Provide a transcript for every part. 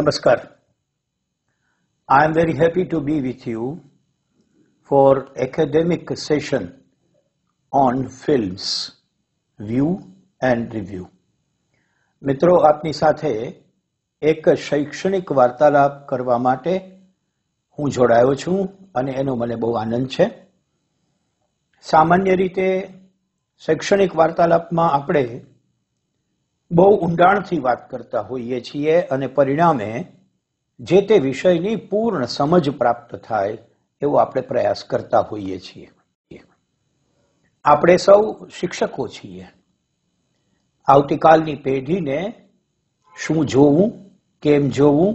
Namaskar. I am very happy to be with you for academic session on films, view and review. મિત્રો આપની સાથે એક શૈક્ષણિક વાર્તાલાપ કરવા માટે હું જોડાયો છું અને એનો મને બહુ આનંદ છે સામાન્ય રીતે શૈક્ષણિક વાર્તાલાપમાં આપણે બહુ ઊંડાણથી વાત કરતા હોઈએ છીએ અને પરિણામે જે તે વિષયની પૂર્ણ સમજ પ્રાપ્ત થાય એવો આપણે પ્રયાસ કરતા હોઈએ છીએ આપણે સૌ શિક્ષકો છીએ આવતીકાલની પેઢીને શું જોવું કેમ જોવું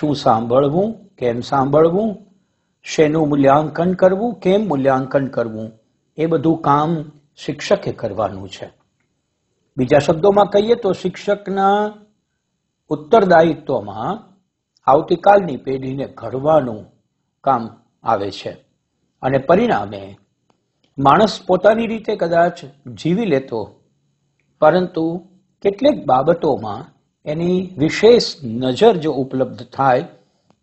શું સાંભળવું કેમ સાંભળવું શેનું મૂલ્યાંકન કરવું કેમ મૂલ્યાંકન કરવું એ બધું કામ શિક્ષકે કરવાનું છે બીજા શબ્દોમાં કહીએ તો શિક્ષકના ઉત્તરદાયિત્વમાં આવતીકાલની પેઢીને ઘડવાનું કામ આવે છે અને પરિણામે માણસ પોતાની રીતે કદાચ જીવી લેતો પરંતુ કેટલીક બાબતોમાં એની વિશેષ નજર જો ઉપલબ્ધ થાય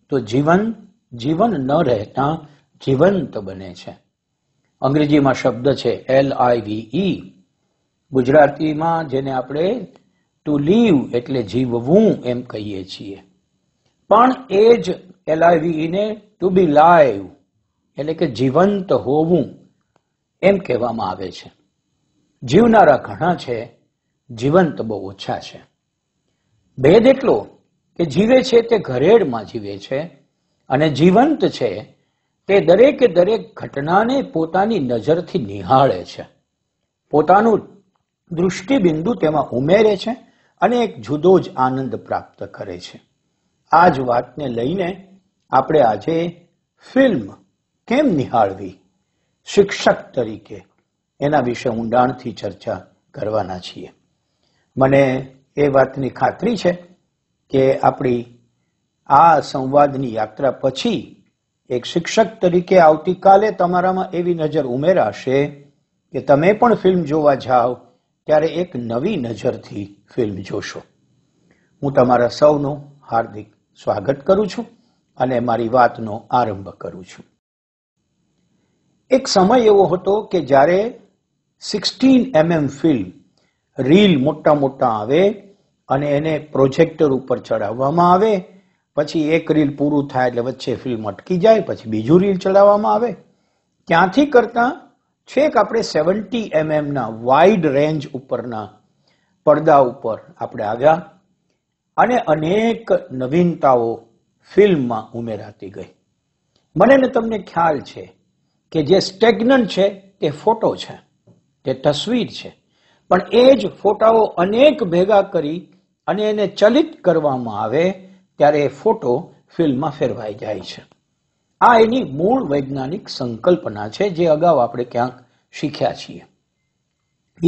તો જીવન જીવન ન રહેતા જીવંત બને છે અંગ્રેજીમાં શબ્દ છે એલ આઈ વી ઈ ગુજરાતીમાં જેને આપણે ટુ લીવ એટલે જીવવું એમ કહીએ છીએ પણ એ જ એલઆઈવીને ટુ બી લાઈવ એટલે કે જીવંત હોવું એમ કહેવામાં આવે છે જીવનારા ઘણા છે જીવંત બહુ ઓછા છે ભેદ એટલો કે જીવે છે તે ઘરેડમાં જીવે છે અને જીવંત છે તે દરેકે દરેક ઘટનાને પોતાની નજરથી નિહાળે છે પોતાનું દૃષ્ટિબિંદુ તેમાં ઉમેરે છે અને એક જુદો જ આનંદ પ્રાપ્ત કરે છે આ જ વાતને લઈને આપણે આજે ફિલ્મ કેમ નિહાળવી શિક્ષક તરીકે એના વિશે ઊંડાણથી ચર્ચા કરવાના છીએ મને એ વાતની ખાતરી છે કે આપણી આ સંવાદની યાત્રા પછી એક શિક્ષક તરીકે આવતીકાલે તમારામાં એવી નજર ઉમેરાશે કે તમે પણ ફિલ્મ જોવા જાઓ ત્યારે એક નવી નજરથી ફિલ્મ જોશો હું તમારા સૌનું હાર્દિક સ્વાગત કરું છું અને મારી વાતનો આરંભ કરું છું એક સમય એવો હતો કે જ્યારે સિક્સટીન એમએમ ફિલ્મ રીલ મોટા મોટા આવે અને એને પ્રોજેક્ટર ઉપર ચડાવવામાં આવે પછી એક રીલ પૂરું થાય એટલે વચ્ચે ફિલ્મ અટકી જાય પછી બીજું રીલ ચડાવવામાં આવે ત્યાંથી કરતાં છેક આપણે સેવન્ટી એમએમના વાઇડ રેન્જ ઉપરના પડદા ઉપર આપણે આવ્યા અને અનેક નવીનતાઓ ફિલ્મમાં ઉમેરાતી ગઈ મને ને તમને ખ્યાલ છે કે જે સ્ટેગ્નન્ટ છે તે ફોટો છે તે તસવીર છે પણ એ જ ફોટાઓ અનેક ભેગા કરી અને એને ચલિત કરવામાં આવે ત્યારે એ ફોટો ફિલ્મમાં ફેરવાઈ જાય છે આ એની મૂળ વૈજ્ઞાનિક સંકલ્પના છે જે અગાઉ આપણે ક્યાંક શીખ્યા છીએ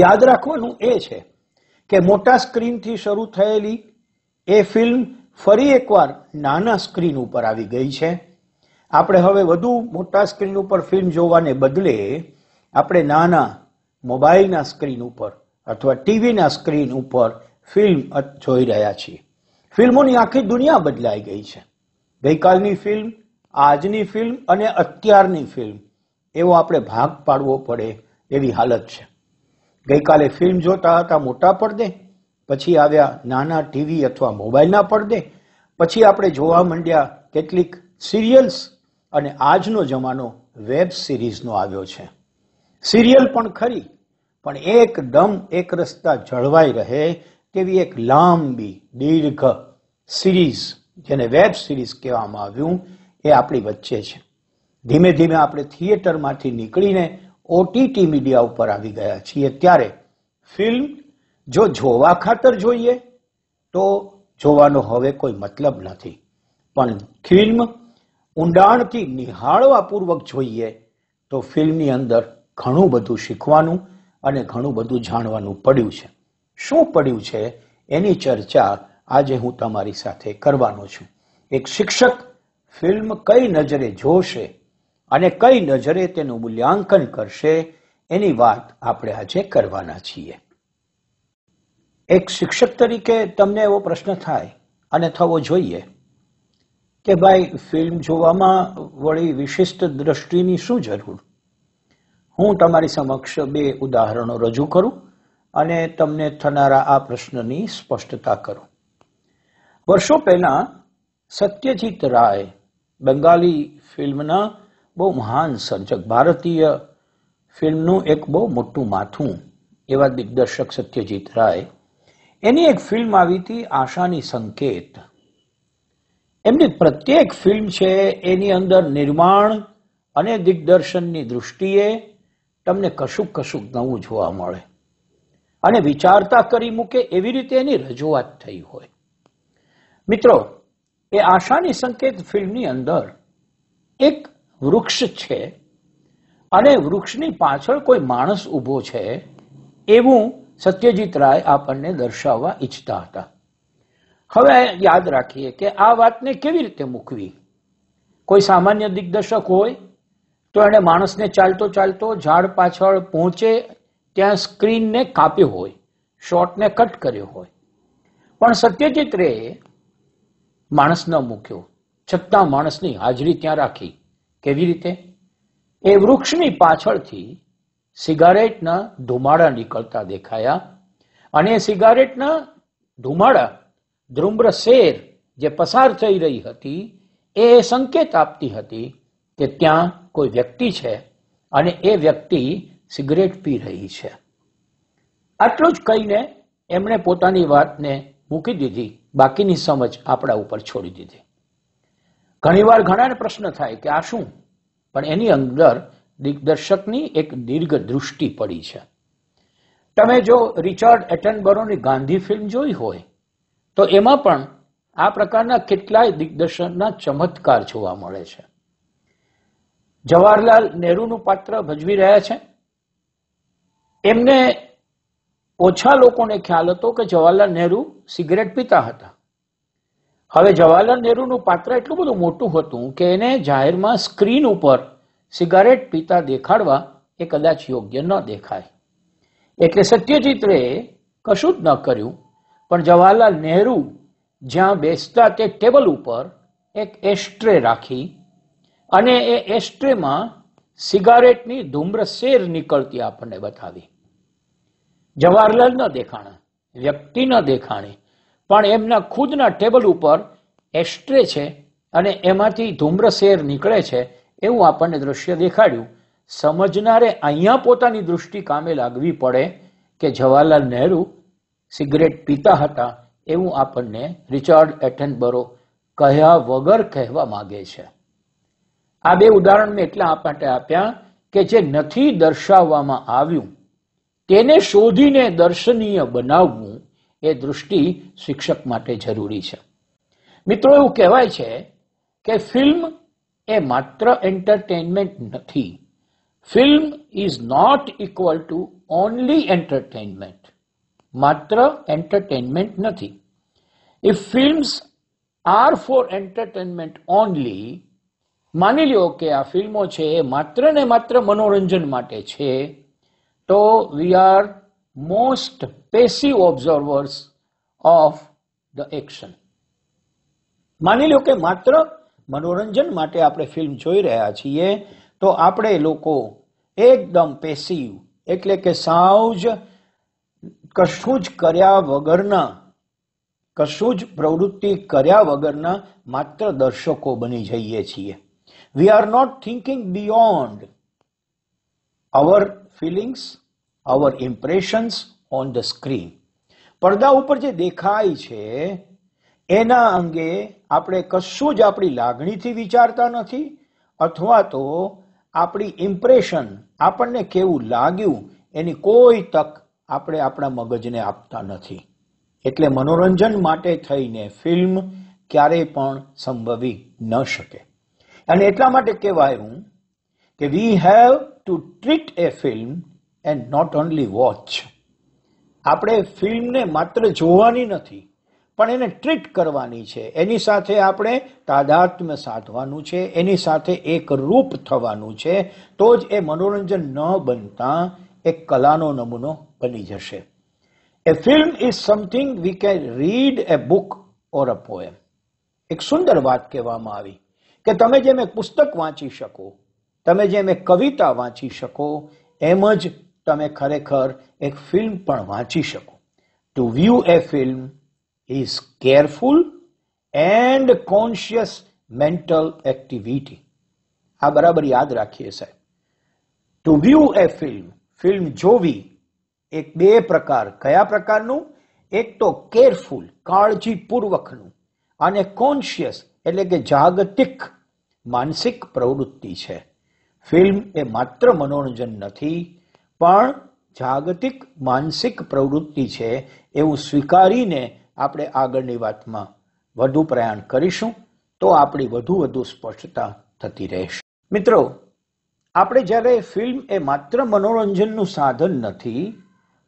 યાદ રાખવાનું એ છે કે મોટા સ્ક્રીનથી શરૂ થયેલી એ ફિલ્મ ફરી એકવાર નાના સ્ક્રીન ઉપર આવી ગઈ છે આપણે હવે વધુ મોટા સ્ક્રીન ઉપર ફિલ્મ જોવાને બદલે આપણે નાના મોબાઈલના સ્ક્રીન ઉપર અથવા ટીવીના સ્ક્રીન ઉપર ફિલ્મ જોઈ રહ્યા છીએ ફિલ્મોની આખી દુનિયા બદલાઈ ગઈ છે ગઈકાલની ફિલ્મ આજની ફિલ્મ અને અત્યારની ફિલ્મ એવો આપણે ભાગ પાડવો પડે એવી હાલત છે ગઈકાલે ફિલ્મ જોતા હતા મોટા પડદે પછી આવ્યા નાના ટીવી અથવા મોબાઈલના પડદે પછી આપણે જોવા માંડ્યા કેટલીક સિરિયલ્સ અને આજનો જમાનો વેબ સિરીઝનો આવ્યો છે સિરિયલ પણ ખરી પણ એકદમ એક રસ્તા જળવાઈ રહે તેવી એક લાંબી દીર્ઘ સિરીઝ જેને વેબ સિરીઝ કહેવામાં આવ્યું એ આપણી વચ્ચે છે ધીમે ધીમે આપણે થિયેટરમાંથી નીકળીને ઓટીટી મીડિયા ઉપર આવી ગયા છીએ ત્યારે ફિલ્મ જો જોવા ખાતર જોઈએ તો જોવાનો હવે કોઈ મતલબ નથી પણ ફિલ્મ ઊંડાણથી નિહાળવાપૂર્વક જોઈએ તો ફિલ્મની અંદર ઘણું બધું શીખવાનું અને ઘણું બધું જાણવાનું પડ્યું છે શું પડ્યું છે એની ચર્ચા આજે હું તમારી સાથે કરવાનો છું એક શિક્ષક ફિલ્મ કઈ નજરે જોશે અને કઈ નજરે તેનું મૂલ્યાંકન કરશે એની વાત આપણે આજે કરવાના છીએ એક શિક્ષક તરીકે તમને એવો પ્રશ્ન થાય અને થવો જોઈએ કે ભાઈ ફિલ્મ જોવામાં વળી વિશિષ્ટ દ્રષ્ટિની શું જરૂર હું તમારી સમક્ષ બે ઉદાહરણો રજૂ કરું અને તમને થનારા આ પ્રશ્નની સ્પષ્ટતા કરું વર્ષો પહેલા સત્યજીત રાય બંગાળી ફિલ્મના બહુ મહાન સર્જક ભારતીય ફિલ્મનું એક બહુ મોટું માથું એવા દિગ્દર્શક સત્યજીત રાય એની એક ફિલ્મ આવી હતી આશાની સંકેત એમની પ્રત્યેક ફિલ્મ છે એની અંદર નિર્માણ અને દિગ્દર્શનની દૃષ્ટિએ તમને કશુંક કશુંક નવું જોવા મળે અને વિચારતા કરી મૂકે એવી રીતે એની રજૂઆત થઈ હોય મિત્રો એ આશાની સંકેત ફિલ્મની અંદર એક વૃક્ષ છે અને વૃક્ષની પાછળ કોઈ માણસ ઊભો છે એવું સત્યજીત રાય આપણને દર્શાવવા ઈચ્છતા હતા હવે યાદ રાખીએ કે આ વાતને કેવી રીતે મૂકવી કોઈ સામાન્ય દિગ્દર્શક હોય તો એણે માણસને ચાલતો ચાલતો ઝાડ પાછળ પહોંચે ત્યાં સ્ક્રીનને કાપ્યો હોય શોટને કટ કર્યો હોય પણ સત્યજીત રે માણસ ન મૂક્યો છતાં માણસની હાજરી ત્યાં રાખી કેવી રીતે એ વૃક્ષની પાછળથી સિગારેટના ધુમાડા નીકળતા દેખાયા અને સિગારેટના ધુમાડા ધ્રુમ્ર શેર જે પસાર થઈ રહી હતી એ સંકેત આપતી હતી કે ત્યાં કોઈ વ્યક્તિ છે અને એ વ્યક્તિ સિગરેટ પી રહી છે આટલું જ કહીને એમણે પોતાની વાતને મૂકી દીધી બાકીની સમજ આપણા ઉપર છોડી દીધી ઘણીવાર ઘણાને પ્રશ્ન થાય કે આ શું પણ એની અંદર દિગ્દર્શકની એક દીર્ઘ દૃષ્ટિ પડી છે તમે જો રિચર્ડ એટનબરોની ગાંધી ફિલ્મ જોઈ હોય તો એમાં પણ આ પ્રકારના કેટલાય દિગ્દર્શનના ચમત્કાર જોવા મળે છે જવાહરલાલ નહેરુનું પાત્ર ભજવી રહ્યા છે એમને ઓછા લોકોને ખ્યાલ હતો કે જવાહરલાલ નહેરુ સિગરેટ પીતા હતા હવે જવાહરલાલ નહેરુનું પાત્ર એટલું બધું મોટું હતું કે એને જાહેરમાં સ્ક્રીન ઉપર સિગારેટ પીતા દેખાડવા એ કદાચ યોગ્ય ન દેખાય એટલે સત્યજીત રે કશું જ ન કર્યું પણ જવાહરલાલ નહેરુ જ્યાં બેસતા તે ટેબલ ઉપર એક એસ્ટ્રે રાખી અને એ એસ્ટ્રેમાં સિગારેટની ધૂમ્રસેર નીકળતી આપણને બતાવી જવાહરલાલ ન દેખાણા વ્યક્તિ ન દેખાણી પણ એમના ખુદના ટેબલ ઉપર એસ્ટ્રે છે અને એમાંથી ધૂમ્રશેર નીકળે છે એવું આપણને દ્રશ્ય દેખાડ્યું સમજનારે અહીંયા પોતાની દૃષ્ટિ કામે લાગવી પડે કે જવાહરલાલ નહેરુ સિગરેટ પીતા હતા એવું આપણને રિચાર્ડ એટનબરો કહ્યા વગર કહેવા માગે છે આ બે ઉદાહરણ મેં એટલા માટે આપ્યા કે જે નથી દર્શાવવામાં આવ્યું તેને શોધીને દર્શનીય બનાવવું એ દૃષ્ટિ શિક્ષક માટે જરૂરી છે મિત્રો એવું કહેવાય છે કે ફિલ્મ એ માત્ર એન્ટરટેનમેન્ટ નથી film is not equal to only entertainment માત્ર એન્ટરટેનમેન્ટ નથી if films are for entertainment only માની લ્યો કે આ ફિલ્મો છે એ માત્ર ને માત્ર મનોરંજન માટે છે તો we are most passive observers of the action માની લો કે માત્ર મનોરંજન માટે આપણે ફિલ્મ જોઈ રહ્યા છીએ તો આપણે લોકો એકદમ પેસિવ એટલે કે સાવ જ કશું જ કર્યા વગરના કશું જ પ્રવૃત્તિ કર્યા વગરના માત્ર દર્શકો બની જઈએ છીએ we are not thinking beyond our feelings our impressions on the screen પડદા ઉપર જે દેખાય છે એના અંગે આપણે કશું જ આપણી લાગણીથી વિચારતા નથી અથવા તો આપણી ઇમ્પ્રેશન આપણને કેવું લાગ્યું એની કોઈ તક આપણે આપણા મગજને આપતા નથી એટલે મનોરંજન માટે થઈને ફિલ્મ ક્યારેય પણ સંભવી ન શકે અને એટલા માટે કહેવાયું કે we have to treat a film and not only watch આપણે ફિલ્મને માત્ર જોવાની નથી પણ એને ટ્રીટ કરવાની છે એની સાથે આપણે તાદાત્મ્ય સાધવાનું છે એની સાથે એક રૂપ થવાનું છે તો જ એ મનોરંજન ન બનતા એક કલાનો નમૂનો બની જશે a film is something we can read a book or a poem એક સુંદર વાત કહેવામાં આવી કે તમે જેમ એક પુસ્તક વાંચી શકો તમે જેમ એક કવિતા વાંચી શકો એમ જ તમે ખરેખર એક ફિલ્મ પણ વાંચી શકો to view a film is careful and conscious mental activity આ બરાબર યાદ રાખીએ સાહેબ to view a film film જોવી એક બે પ્રકાર કયા પ્રકારનું એક તો કેરફુલ કાળજીપૂર્વકનું અને કોન્શિયસ એટલે કે જાગતિક માનસિક પ્રવૃત્તિ છે ફિલ્મ એ માત્ર મનોરંજન નથી પણ જાગતિક માનસિક પ્રવૃત્તિ છે એવું સ્વીકારીને આપણે આગળની વાતમાં વધુ પ્રયાણ કરીશું તો આપણી વધુ વધુ સ્પષ્ટતા થતી રહેશે મિત્રો આપણે જ્યારે ફિલ્મ એ માત્ર મનોરંજનનું સાધન નથી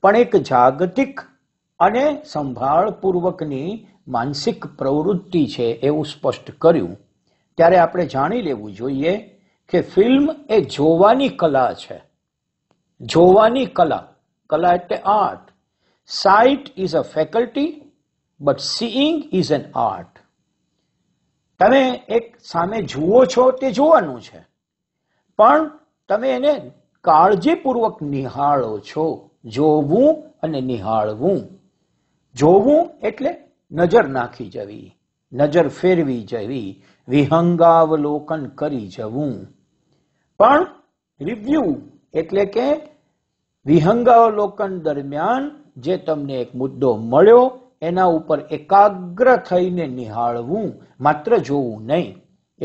પણ એક જાગતિક અને સંભાળપૂર્વકની માનસિક પ્રવૃત્તિ છે એવું સ્પષ્ટ કર્યું ત્યારે આપણે જાણી લેવું જોઈએ કે ફિલ્મ એ જોવાની કલા છે જોવાની કલા કલા એટલે art sight is a faculty but seeing is an art તમે એક સામે જુઓ છો તે જોવાનું છે પણ તમે એને કાળજીપૂર્વક નિહાળો છો જોવું અને નિહાળવું જોવું એટલે નજર નાખી જવી નજર ફેરવી જવી વિહંગાવલોકન કરી જવું પણ રિવ્યુ એટલે કે વિહંગાવલોકન દરમિયાન જે તમને એક મુદ્દો મળ્યો એના ઉપર એકાગ્ર થઈને નિહાળવું માત્ર જોવું નહીં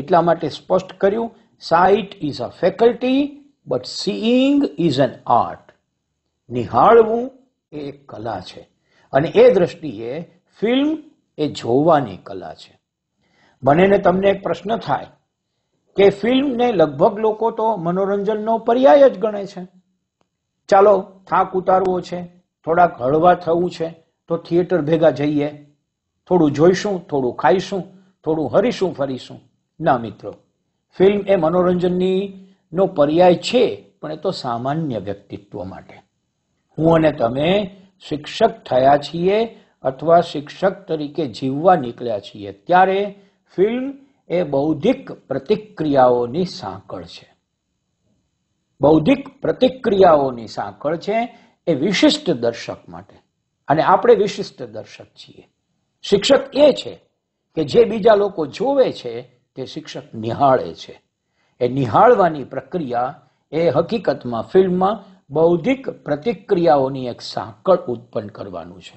એટલા માટે સ્પષ્ટ કર્યું sight is a faculty but seeing is an art નિહાળવું એ એક કલા છે અને એ દ્રષ્ટિએ ફિલ્મ એ જોવાની કલા છે ને તમને એક પ્રશ્ન થાય કે ફિલ્મને લગભગ લોકો તો મનોરંજનનો પર્યાય જ ગણે છે ચાલો થાક ઉતારવો છે થોડાક હળવા થવું છે તો થિયેટર ભેગા જઈએ થોડું જોઈશું થોડું ખાઈશું થોડું હરીશું ફરીશું ના મિત્રો ફિલ્મ એ મનોરંજનની નો પર્યાય છે પણ એ તો સામાન્ય વ્યક્તિત્વ માટે હું અને તમે શિક્ષક થયા છીએ અથવા શિક્ષક તરીકે જીવવા નીકળ્યા છીએ ત્યારે ફિલ્મ એ બૌદ્ધિક પ્રતિક્રિયાઓની સાંકળ છે બૌદ્ધિક પ્રતિક્રિયાઓની સાંકળ છે એ વિશિષ્ટ દર્શક માટે અને આપણે વિશિષ્ટ દર્શક છીએ શિક્ષક એ છે કે જે બીજા લોકો જોવે છે તે શિક્ષક નિહાળે છે એ નિહાળવાની પ્રક્રિયા એ હકીકતમાં ફિલ્મમાં બૌદ્ધિક પ્રતિક્રિયાઓની એક સાંકળ ઉત્પન્ન કરવાનું છે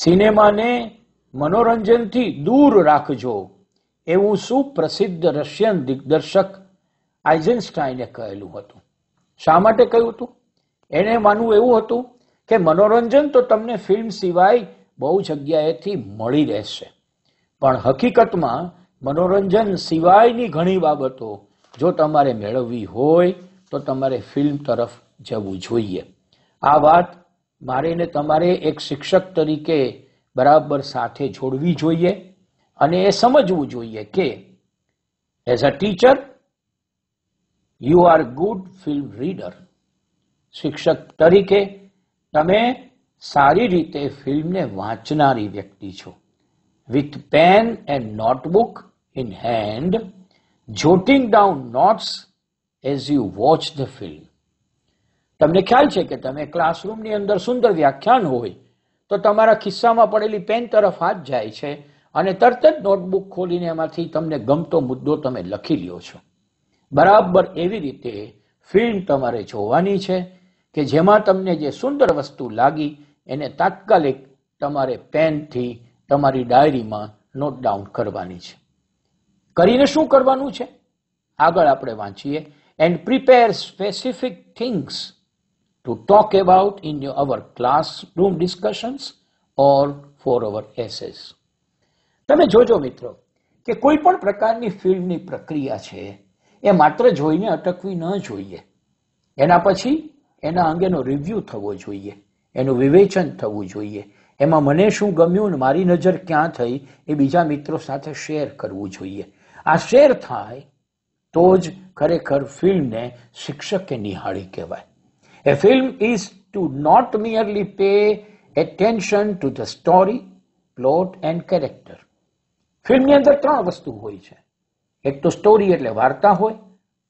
સિનેમાને મનોરંજનથી દૂર રાખજો એવું સુપ્રસિદ્ધ રશિયન દિગ્દર્શક આઇઝનસ્ટાઈને કહેલું હતું શા માટે કહ્યું હતું એને માનવું એવું હતું કે મનોરંજન તો તમને ફિલ્મ સિવાય બહુ જગ્યાએથી મળી રહેશે પણ હકીકતમાં મનોરંજન સિવાયની ઘણી બાબતો જો તમારે મેળવવી હોય તો તમારે ફિલ્મ તરફ જવું જોઈએ આ વાત મારે ને તમારે એક શિક્ષક તરીકે બરાબર સાથે જોડવી જોઈએ અને એ સમજવું જોઈએ કે as a teacher you are good film reader શિક્ષક તરીકે તમે સારી રીતે ફિલ્મને વાંચનારી વ્યક્તિ છો with pen and notebook in hand jotting down notes as you watch the film તમને ખ્યાલ છે કે તમે ક્લાસરૂમની અંદર સુંદર વ્યાખ્યાન હોય તો તમારા ખિસ્સામાં પડેલી પેન તરફ હાથ જાય છે અને તરત જ નોટબુક ખોલીને એમાંથી તમને ગમતો મુદ્દો તમે લખી લ્યો છો બરાબર એવી રીતે ફિલ્મ તમારે જોવાની છે કે જેમાં તમને જે સુંદર વસ્તુ લાગી એને તાત્કાલિક તમારે પેનથી તમારી ડાયરીમાં નોટ ડાઉન કરવાની છે કરીને શું કરવાનું છે આગળ આપણે વાંચીએ and prepare specific things to talk about in you our classroom discussions or for our essays તમે જોજો મિત્રો કે કોઈ પણ પ્રકારની ફિલ્ડની પ્રક્રિયા છે એ માત્ર જોઈને અટકવી ન જોઈએ એના પછી એના અંગેનો રિવ્યૂ થવો જોઈએ એનું વિવેચન થવું જોઈએ એમાં મને શું ગમ્યું ને મારી નજર ક્યાં થઈ એ બીજા મિત્રો સાથે શેર કરવું જોઈએ આ શેર થાય તો જ ખરેખર ફિલ્મને શિક્ષકે નિહાળી કહેવાય a film is to not merely pay attention to the story plot and character ફિલ્મની અંદર ત્રણ વસ્તુ હોય છે એક તો સ્ટોરી એટલે વાર્તા હોય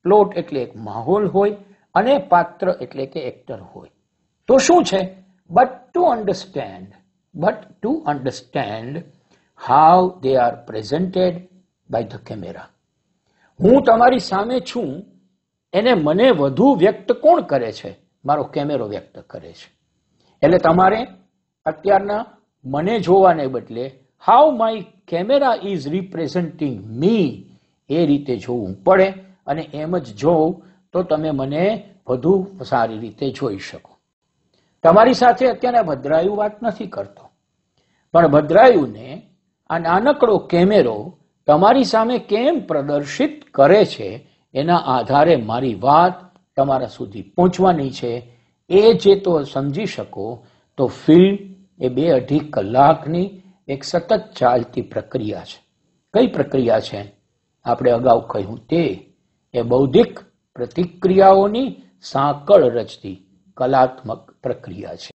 પ્લોટ એટલે એક માહોલ હોય અને પાત્ર એટલે કે એક્ટર હોય તો શું છે but to understand but to understand how they are presented by the camera હું તમારી સામે છું એને મને વધુ વ્યક્ત કોણ કરે છે મારો કેમેરો વ્યક્ત કરે છે એટલે તમારે અત્યારના મને જોવાને બદલે how my camera is representing me એ રીતે જોવું પડે અને એમ જ જોઉં તો તમે મને વધુ સારી રીતે જોઈ શકો તમારી સાથે અત્યારે ભદ્રાયુ વાત નથી કરતો પણ ભદ્રાયુને આ નાનકડો કેમેરો તમારી સામે કેમ પ્રદર્શિત કરે છે એના આધારે મારી વાત તમારા સુધી પહોંચવાની છે એ જે તો સમજી શકો તો ફિલ્મ એ બે અઢી કલાકની એક સતત ચાલતી પ્રક્રિયા છે કઈ પ્રક્રિયા છે આપણે અગાઉ કહ્યું તે એ બૌદ્ધિક પ્રતિક્રિયાઓની સાંકળ રચતી કલાત્મક પ્રક્રિયા છે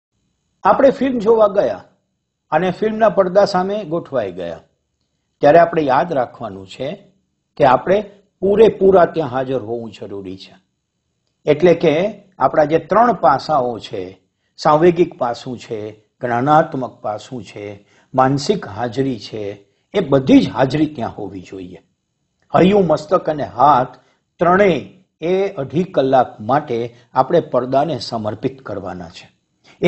આપણે ફિલ્મ જોવા ગયા અને ફિલ્મના પડદા સામે ગોઠવાઈ ગયા ત્યારે આપણે યાદ રાખવાનું છે કે આપણે પૂરેપૂરા ત્યાં હાજર હોવું જરૂરી છે એટલે કે આપણા જે ત્રણ પાસાઓ છે સાંવેગિક પાસું છે જ્ઞાનાત્મક પાસું છે માનસિક હાજરી છે એ બધી જ હાજરી ત્યાં હોવી જોઈએ હૈયું મસ્તક અને હાથ ત્રણેય એ અઢી કલાક માટે આપણે પડદાને સમર્પિત કરવાના છે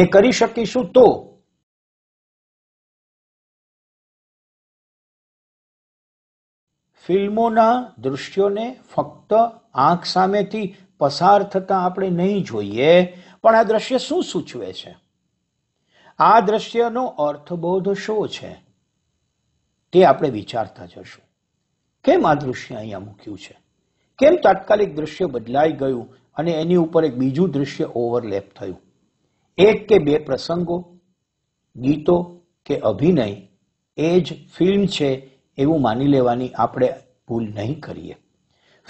એ કરી શકીશું તો ફિલ્મોના દૃશ્યોને ફક્ત આંખ સામેથી પસાર થતા આપણે નહીં જોઈએ પણ આ દ્રશ્ય શું સૂચવે છે આ દ્રશ્યનો અર્થબોધ શું છે તે આપણે વિચારતા જશું કેમ આ દૃશ્ય અહીંયા મૂક્યું છે કેમ તાત્કાલિક દૃશ્ય બદલાઈ ગયું અને એની ઉપર એક બીજું દૃશ્ય ઓવરલેપ થયું એક કે બે પ્રસંગો ગીતો કે અભિનય એ જ ફિલ્મ છે એવું માની લેવાની આપણે ભૂલ નહીં કરીએ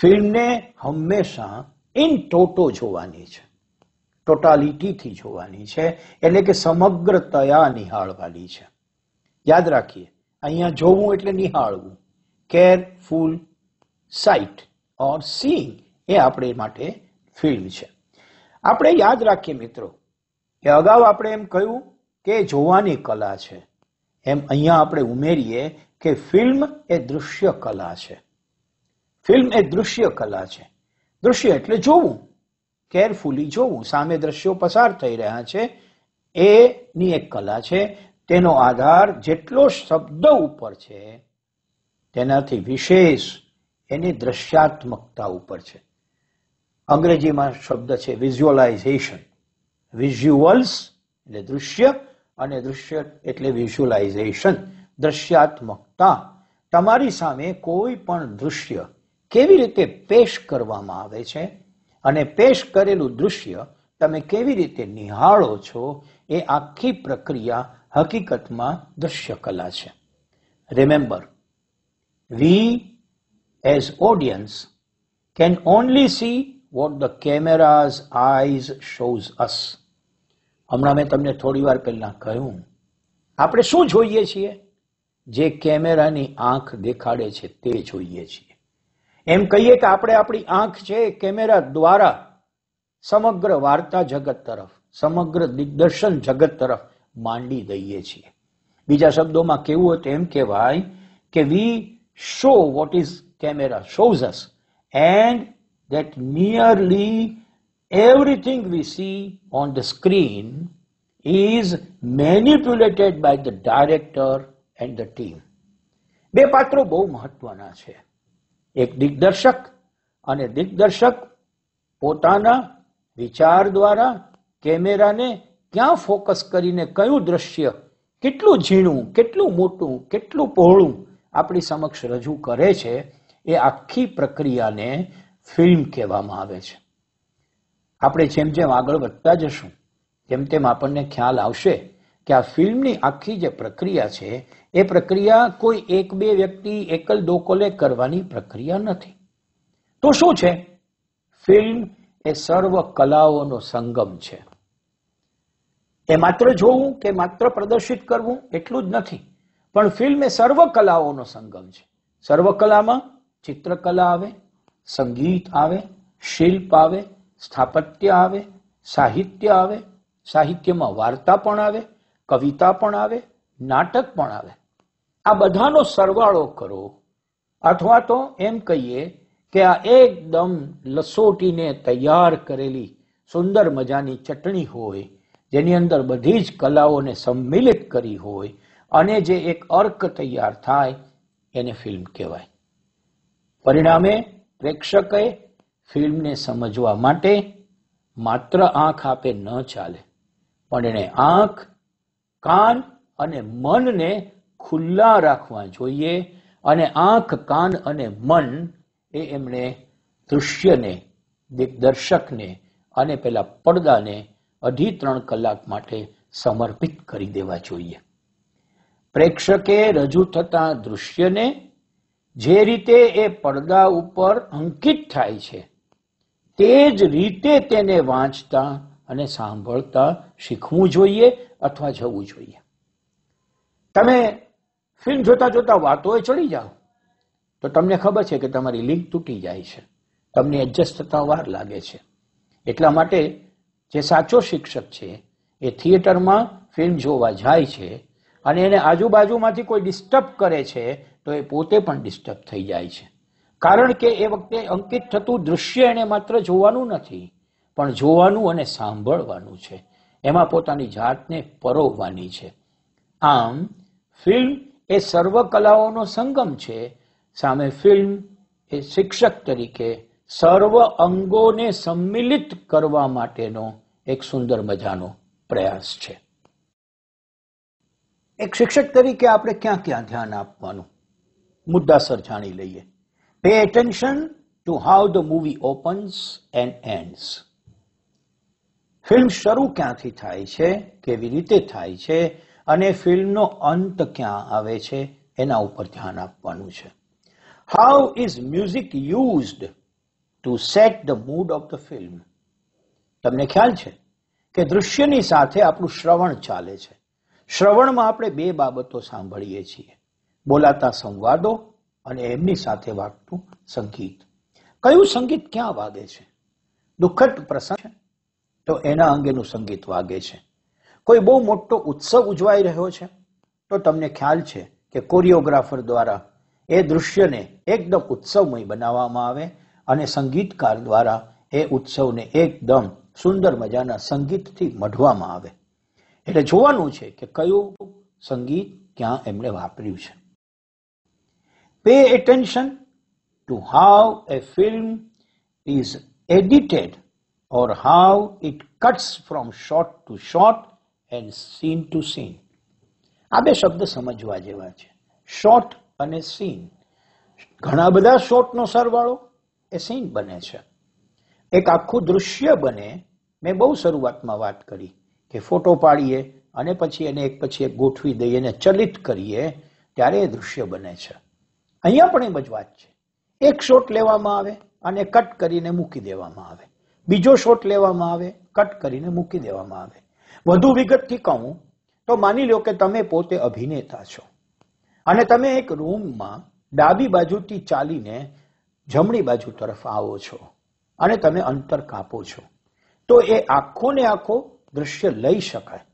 ફિલ્મને હંમેશા ઇન ટોટો જોવાની છે ટોટાલિટીથી જોવાની છે એટલે કે સમગ્રતયા નિહાળવાની છે યાદ રાખીએ અહીંયા જોવું એટલે નિહાળવું કેરફુલ સાઇટ ઓર સીંગ એ આપણે માટે ફિલ્ડ છે આપણે યાદ રાખીએ મિત્રો કે અગાઉ આપણે એમ કહ્યું કે જોવાની કલા છે એમ અહીંયા આપણે ઉમેરીએ કે ફિલ્મ એ દૃશ્ય કલા છે ફિલ્મ એ દૃશ્ય કલા છે દૃશ્ય એટલે જોવું કેરફુલી જોવું સામે દ્રશ્યો પસાર થઈ રહ્યા છે એની એક કલા છે તેનો આધાર જેટલો શબ્દ ઉપર છે તેનાથી વિશેષ એની દ્રશ્યાત્મકતા ઉપર છે અંગ્રેજીમાં શબ્દ છે વિઝ્યુઅલાઇઝેશન વિઝ્યુઅલ્સ એટલે દૃશ્ય અને દૃશ્ય એટલે વિઝ્યુઅલાઇઝેશન દ્રશ્યાત્મકતા તમારી સામે કોઈ પણ દૃશ્ય કેવી રીતે પેશ કરવામાં આવે છે અને પેશ કરેલું દૃશ્ય તમે કેવી રીતે નિહાળો છો એ આખી પ્રક્રિયા હકીકતમાં દૃશ્ય કલા છે remember we as audience can only see what the camera's eyes shows us હમણાં મેં તમને થોડી વાર પહેલા કહ્યું આપણે શું જોઈએ છીએ જે કેમેરાની આંખ દેખાડે છે તે જોઈએ છીએ એમ કહીએ કે આપણે આપણી આંખ છે કેમેરા દ્વારા સમગ્ર વાર્તા જગત તરફ સમગ્ર દિગ્દર્શન જગત તરફ માંડી દઈએ છીએ બીજા શબ્દોમાં કેવું હતું એમ કહેવાય કે વી show what is camera shows us and that nearly everything we see on the screen is manipulated by the director and the team બે પાત્રો બહુ મહત્વના છે એક દિગ્દર્શક અને દિગ્દર્શક પોતાના વિચાર દ્વારા કેમેરાને ક્યાં ફોકસ કરીને કયું દ્રશ્ય કેટલું ઝીણું કેટલું મોટું કેટલું પહોળું આપણી સમક્ષ રજૂ કરે છે એ આખી પ્રક્રિયાને ફિલ્મ કહેવામાં આવે છે આપણે જેમ જેમ આગળ વધતા જશું તેમ તેમ આપણને ખ્યાલ આવશે કે આ ફિલ્મની આખી જે પ્રક્રિયા છે એ પ્રક્રિયા કોઈ એક બે વ્યક્તિ એકલ દોકોલે કરવાની પ્રક્રિયા નથી તો શું છે ફિલ્મ એ સર્વ કલાઓનો સંગમ છે એ માત્ર જોવું કે માત્ર પ્રદર્શિત કરવું એટલું જ નથી પણ ફિલ્મ એ સર્વ કલાઓનો સંગમ છે સર્વ કલામાં ચિત્રકલા આવે સંગીત આવે શિલ્પ આવે સ્થાપત્ય આવે સાહિત્ય આવે સાહિત્યમાં વાર્તા પણ આવે કવિતા પણ આવે નાટક પણ આવે આ બધાનો સરવાળો કરો અથવા તો એમ કહીએ કે આ એકદમ લસોટીને તૈયાર કરેલી સુંદર મજાની ચટણી હોય જેની અંદર બધી જ કલાઓને સંમિલિત કરી હોય અને જે એક અર્ક તૈયાર થાય એને ફિલ્મ કહેવાય પરિણામે પ્રેક્ષકે ફિલ્મને સમજવા માટે માત્ર આંખ આપે ન ચાલે પણ એણે આંખ કાન અને મનને ખુલ્લા રાખવા જોઈએ અને આંખ કાન અને મન એ એમણે દૃશ્યને દિગ્દર્શકને અને પેલા પડદાને અઢી ત્રણ કલાક માટે સમર્પિત કરી દેવા જોઈએ પ્રેક્ષકે રજૂ થતા દૃશ્યને જે રીતે એ પડદા ઉપર અંકિત થાય છે તે જ રીતે તેને વાંચતા અને સાંભળતા શીખવું જોઈએ અથવા જવું જોઈએ તમે ફિલ્મ જોતા જોતા વાતોએ ચડી જાઓ તો તમને ખબર છે કે તમારી લિંક તૂટી જાય છે તમને એડજસ્ટ થતા વાર લાગે છે એટલા માટે જે સાચો શિક્ષક છે એ થિયેટરમાં ફિલ્મ જોવા જાય છે અને એને આજુબાજુમાંથી કોઈ ડિસ્ટર્બ કરે છે તો એ પોતે પણ ડિસ્ટર્બ થઈ જાય છે કારણ કે એ વખતે અંકિત થતું દૃશ્ય એને માત્ર જોવાનું નથી પણ જોવાનું અને સાંભળવાનું છે એમાં પોતાની જાતને પરોવવાની છે આમ ફિલ્મ એ સર્વ કલાઓનો સંગમ છે સામે ફિલ્મ એ શિક્ષક તરીકે સર્વ અંગોને સંમિલિત કરવા માટેનો એક સુંદર મજાનો પ્રયાસ છે એક શિક્ષક તરીકે આપણે ક્યાં ક્યાં ધ્યાન આપવાનું મુદ્દાસર જાણી લઈએ pay attention to how the movie opens and ends film શરૂ ક્યાંથી થાય છે કેવી રીતે થાય છે અને ફિલ્મનો અંત ક્યાં આવે છે એના ઉપર ધ્યાન આપવાનું છે how is music used to set the mood of the film તમને ખ્યાલ છે કે દૃશ્યની સાથે આપણું શ્રવણ ચાલે છે શ્રવણમાં આપણે બે બાબતો સાંભળીએ છીએ બોલાતા સંવાદો અને એમની સાથે વાગતું સંગીત કયું સંગીત ક્યાં વાગે છે દુઃખદ પ્રસંગ છે તો એના અંગેનું સંગીત વાગે છે કોઈ બહુ મોટો ઉત્સવ ઉજવાઈ રહ્યો છે તો તમને ખ્યાલ છે કે કોરિયોગ્રાફર દ્વારા એ દૃશ્યને એકદમ ઉત્સવમય બનાવવામાં આવે અને સંગીતકાર દ્વારા એ ઉત્સવને એકદમ સુંદર મજાના સંગીતથી મઢવામાં આવે એટલે જોવાનું છે કે કયું સંગીત ક્યાં એમણે વાપર્યું છે pay attention to how a film is edited or how it cuts from short to short and scene to scene આ બે શબ્દ સમજવા જેવા છે શોર્ટ અને સીન ઘણા બધા શોર્ટનો સરવાળો એ સીન બને છે એક આખું દૃશ્ય બને મેં બહુ શરૂઆતમાં વાત કરી કે ફોટો પાડીએ અને પછી એને એક પછી એક ગોઠવી દઈએ અને ચલિત કરીએ ત્યારે એ દૃશ્ય બને છે અહીંયા પણ એમ જ વાત છે એક શોટ લેવામાં આવે અને કટ કરીને મૂકી દેવામાં આવે બીજો શોટ લેવામાં આવે કટ કરીને મૂકી દેવામાં આવે વધુ વિગતથી કહું તો માની લો કે તમે પોતે અભિનેતા છો અને તમે એક રૂમમાં ડાબી બાજુથી ચાલીને જમણી બાજુ તરફ આવો છો અને તમે અંતર કાપો છો તો એ આખો ને આખો દ્રશ્ય લઈ શકાય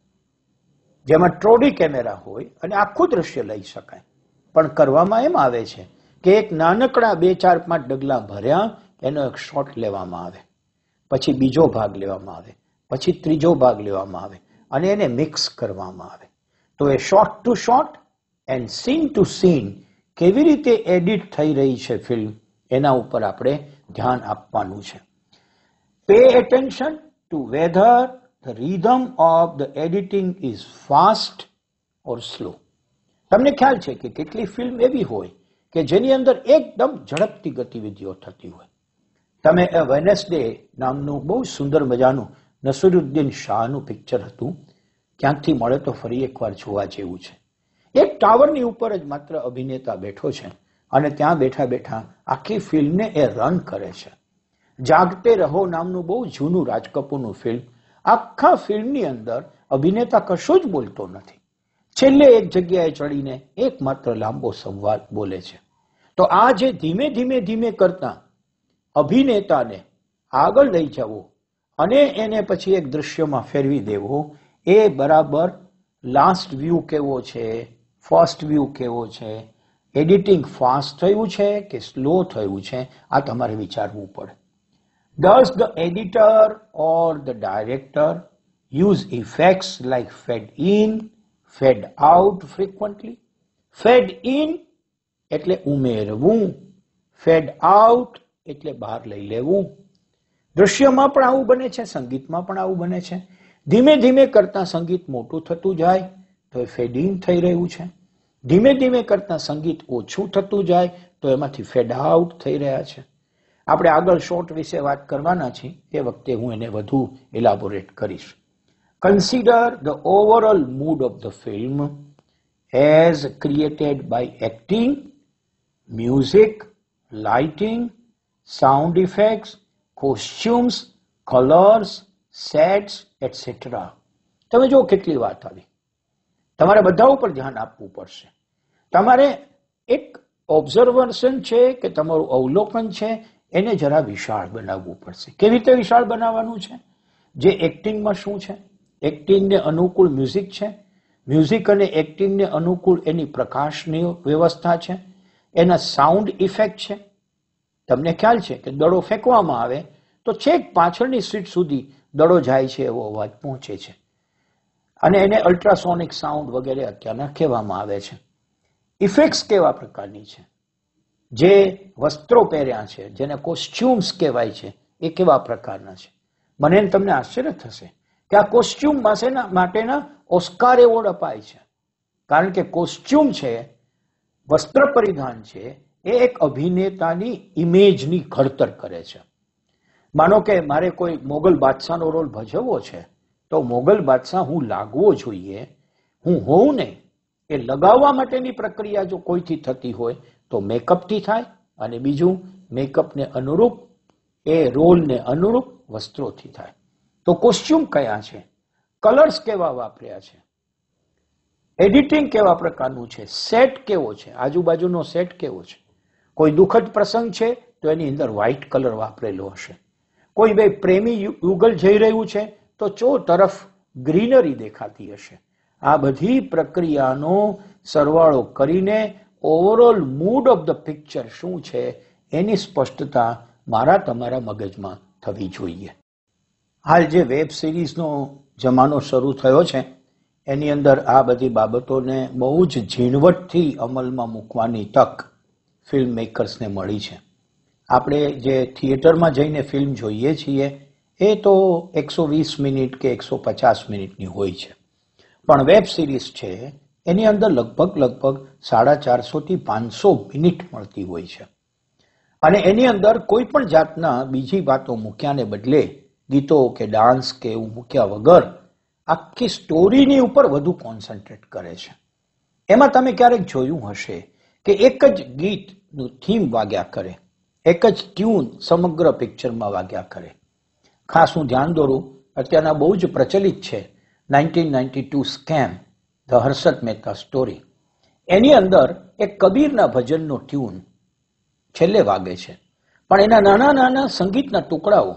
જેમાં ટ્રોડી કેમેરા હોય અને આખું દ્રશ્ય લઈ શકાય પણ કરવામાં એમ આવે છે કે એક નાનકડા બે ચાર પાંચ ડગલા ભર્યા એનો એક શોટ લેવામાં આવે પછી બીજો ભાગ લેવામાં આવે પછી ત્રીજો ભાગ લેવામાં આવે અને એને મિક્સ કરવામાં આવે તો એ short to short and scene to scene કેવી રીતે એડિટ થઈ રહી છે ફિલ્મ એના ઉપર આપણે ધ્યાન આપવાનું છે pay attention to whether the rhythm of the editing is fast or slow તમને ખ્યાલ છે કે કેટલી ફિલ્મ એવી હોય કે જેની અંદર એકદમ ઝડપથી ગતિવિધિઓ થતી હોય તમે એ વેનસડે નામનું બહુ સુંદર મજાનું નસરુદ્દીન શાહનું પિક્ચર હતું ક્યાંકથી મળે તો ફરી એકવાર જોવા જેવું છે એક ટાવરની ઉપર જ માત્ર અભિનેતા બેઠો છે અને ત્યાં બેઠા બેઠા આખી ફિલ્મને એ રન કરે છે જાગતે રહો નામનું બહુ જૂનું રાજ કપૂરનું ફિલ્મ આખા ફિલ્મની અંદર અભિનેતા કશું જ બોલતો નથી છેલ્લે એક જગ્યાએ ચડીને એકમાત્ર લાંબો સંવાદ બોલે છે તો આ જે ધીમે ધીમે ધીમે કરતા અભિનેતાને આગળ લઈ જવો અને એને પછી એક દૃશ્યમાં ફેરવી દેવો એ બરાબર લાસ્ટ વ્યૂ કેવો છે ફર્સ્ટ વ્યૂ કેવો છે એડિટિંગ ફાસ્ટ થયું છે કે સ્લો થયું છે આ તમારે વિચારવું પડે Does the editor or the director use effects like fed in, fed out frequently? Fed in એટલે ઉમેરવું ફેડ આઉટ એટલે બહાર લઈ લેવું દ્રશ્યમાં પણ આવું બને છે સંગીતમાં પણ આવું બને છે ધીમે ધીમે કરતા સંગીત મોટું થતું જાય તો એ ફેડ ઇન થઈ રહ્યું છે ધીમે ધીમે કરતા સંગીત ઓછું થતું જાય તો એમાંથી ફેડ આઉટ થઈ રહ્યા છે આપણે આગળ શોર્ટ વિશે વાત કરવાના છીએ એ વખતે હું એને વધુ ઇલાબોરેટ કરીશ consider the overall mood of the film as created by acting music lighting sound effects costumes colours sets etcetera તમે જુઓ કેટલી વાત આવી તમારે બધા ઉપર ધ્યાન આપવું પડશે તમારે એક ઓબ્ઝર્વેશન છે કે તમારું અવલોકન છે એને જરા વિશાળ બનાવવું પડશે કેવી રીતે વિશાળ બનાવવાનું છે જે એક્ટિંગમાં શું છે એક્ટિંગને અનુકૂળ મ્યુઝિક છે મ્યુઝિક અને એક્ટિંગને અનુકૂળ એની પ્રકાશની વ્યવસ્થા છે એના સાઉન્ડ ઇફેક્ટ છે તમને ખ્યાલ છે કે દડો ફેંકવામાં આવે તો છેક પાછળની સીટ સુધી દડો જાય છે એવો અવાજ પહોંચે છે અને એને અલ્ટ્રાસોનિક સાઉન્ડ વગેરે અત્યારના કહેવામાં આવે છે ઇફેક્ટ્સ કેવા પ્રકારની છે જે વસ્ત્રો પહેર્યા છે જેને કોસ્ચ્યુમ્સ કહેવાય છે એ કેવા પ્રકારના છે મને તમને આશ્ચર્ય થશે કે આ કોસ્ચ્યુમ પાસેના માટેના ઓસ્કાર એવોર્ડ અપાય છે કારણ કે કોસ્ચ્યુમ છે વસ્ત્ર પરિધાન છે એ એક અભિનેતાની ઇમેજની ઘડતર કરે છે માનો કે મારે કોઈ મોગલ બાદશાહનો રોલ ભજવવો છે તો મોગલ બાદશાહ હું લાગવો જોઈએ હું હોઉં નહીં એ લગાવવા માટેની પ્રક્રિયા જો કોઈથી થતી હોય તો મેકઅપથી થાય અને બીજું મેકઅપને અનુરૂપ એ રોલને અનુરૂપ વસ્ત્રોથી થાય તો કોસ્ચ્યુમ કયા છે કલર્સ કેવા વાપર્યા છે એડિટિંગ કેવા પ્રકારનું છે સેટ કેવો છે આજુબાજુનો સેટ કેવો છે કોઈ દુઃખદ પ્રસંગ છે તો એની અંદર વ્હાઇટ કલર વાપરેલો હશે કોઈ બે પ્રેમી યુગલ જઈ રહ્યું છે તો ચો તરફ ગ્રીનરી દેખાતી હશે આ બધી પ્રક્રિયાનો સરવાળો કરીને overall mood of the picture શું છે એની સ્પષ્ટતા મારા તમારા મગજમાં થવી જોઈએ હાલ જે વેબ સિરીઝનો જમાનો શરૂ થયો છે એની અંદર આ બધી બાબતોને બહુ જ ઝીણવટથી અમલમાં મૂકવાની તક ફિલ્મ મેકર્સને મળી છે આપણે જે થિયેટરમાં જઈને ફિલ્મ જોઈએ છીએ એ તો એકસો વીસ મિનિટ કે એકસો પચાસ મિનિટની હોય છે પણ વેબ સિરીઝ છે એની અંદર લગભગ લગભગ સાડા ચારસોથી પાંચસો મિનિટ મળતી હોય છે અને એની અંદર કોઈ પણ જાતના બીજી વાતો મૂક્યાને બદલે ગીતો કે ડાન્સ કે એવું મૂક્યા વગર આખી સ્ટોરીની ઉપર વધુ કોન્સન્ટ્રેટ કરે છે એમાં તમે ક્યારેક જોયું હશે કે એક જ ગીતનું થીમ વાગ્યા કરે એક જ ટ્યુન સમગ્ર પિક્ચરમાં વાગ્યા કરે ખાસ હું ધ્યાન દોરું અત્યારના બહુ જ પ્રચલિત છે nineteen ninety two scam the Harshad Mehta story એની અંદર એક કબીરના ભજનનો ટ્યુન છેલ્લે વાગે છે પણ એના નાના નાના સંગીતના ટુકડાઓ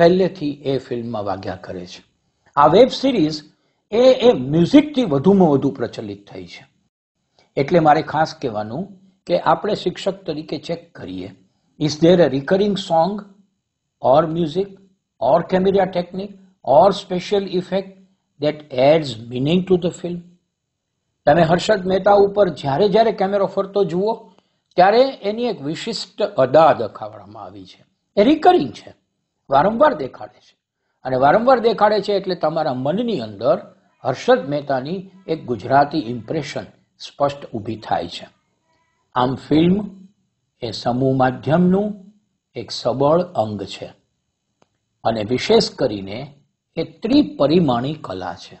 પહેલેથી એ ફિલ્મમાં વાગ્યા કરે છે આ વેબ સિરીઝ એ એ મ્યુઝિકથી વધુમાં વધુ પ્રચલિત થઈ છે એટલે મારે ખાસ કહેવાનું કે આપણે શિક્ષક તરીકે ચેક કરીએ is there a recurring song or music or camera technique or special effect that adds meaning to the film તમે હર્ષદ મહેતા ઉપર જ્યારે જ્યારે કેમેરો ફરતો જુઓ ત્યારે એની એક વિશિષ્ટ અદા દેખાડવામાં આવી છે એ રિકરિંગ છે વારંવાર દેખાડે છે અને વારંવાર દેખાડે છે એટલે તમારા મનની અંદર હર્ષદ મહેતાની એક ગુજરાતી ઇમ્પ્રેશન સ્પષ્ટ ઊભી થાય છે આમ ફિલ્મ એ સમૂહ માધ્યમનું એક સબળ અંગ છે અને વિશેષ કરીને એ ત્રિપરિમાણી કલા છે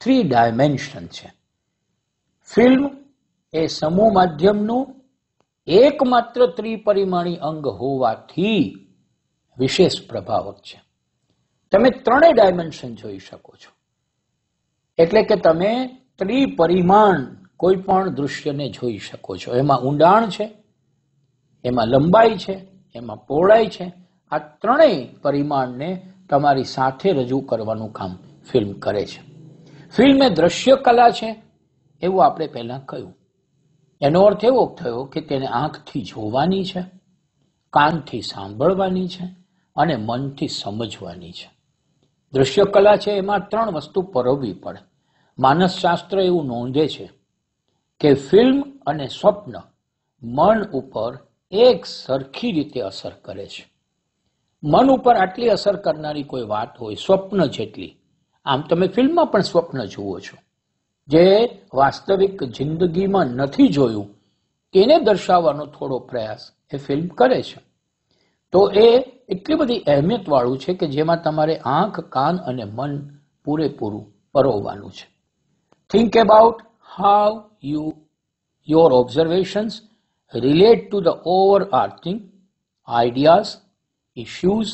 થ્રી ડાયમેન્શન છે ફિલ્મ એ સમૂહ માધ્યમનું એકમાત્ર ત્રિપરિમાણી અંગ હોવાથી વિશેષ પ્રભાવક છે તમે ત્રણેય ડાયમેન્શન જોઈ શકો છો એટલે કે તમે ત્રિપરિમાણ કોઈ પણ દૃશ્યને જોઈ શકો છો એમાં ઊંડાણ છે એમાં લંબાઈ છે એમાં પહોળાઈ છે આ ત્રણેય પરિમાણને તમારી સાથે રજૂ કરવાનું કામ ફિલ્મ કરે છે ફિલ્મ એ દ્રશ્ય કલા છે એવું આપણે પહેલા કહ્યું એનો અર્થ એવો થયો કે તેને આંખથી જોવાની છે કાનથી સાંભળવાની છે અને મનથી સમજવાની છે કલા છે એમાં ત્રણ વસ્તુ પરોવી પડે માનસશાસ્ત્ર એવું નોંધે છે કે ફિલ્મ અને સ્વપ્ન મન ઉપર એક સરખી રીતે અસર કરે છે મન ઉપર આટલી અસર કરનારી કોઈ વાત હોય સ્વપ્ન જેટલી આમ તમે ફિલ્મમાં પણ સ્વપ્ન જુઓ છો જે વાસ્તવિક જિંદગીમાં નથી જોયું એને દર્શાવવાનો થોડો પ્રયાસ એ ફિલ્મ કરે છે તો એ એટલી બધી અહેમિયતવાળું છે કે જેમાં તમારે આંખ કાન અને મન પૂરેપૂરું પરોવવાનું છે think about how you your observations relate to the overarching ideas issues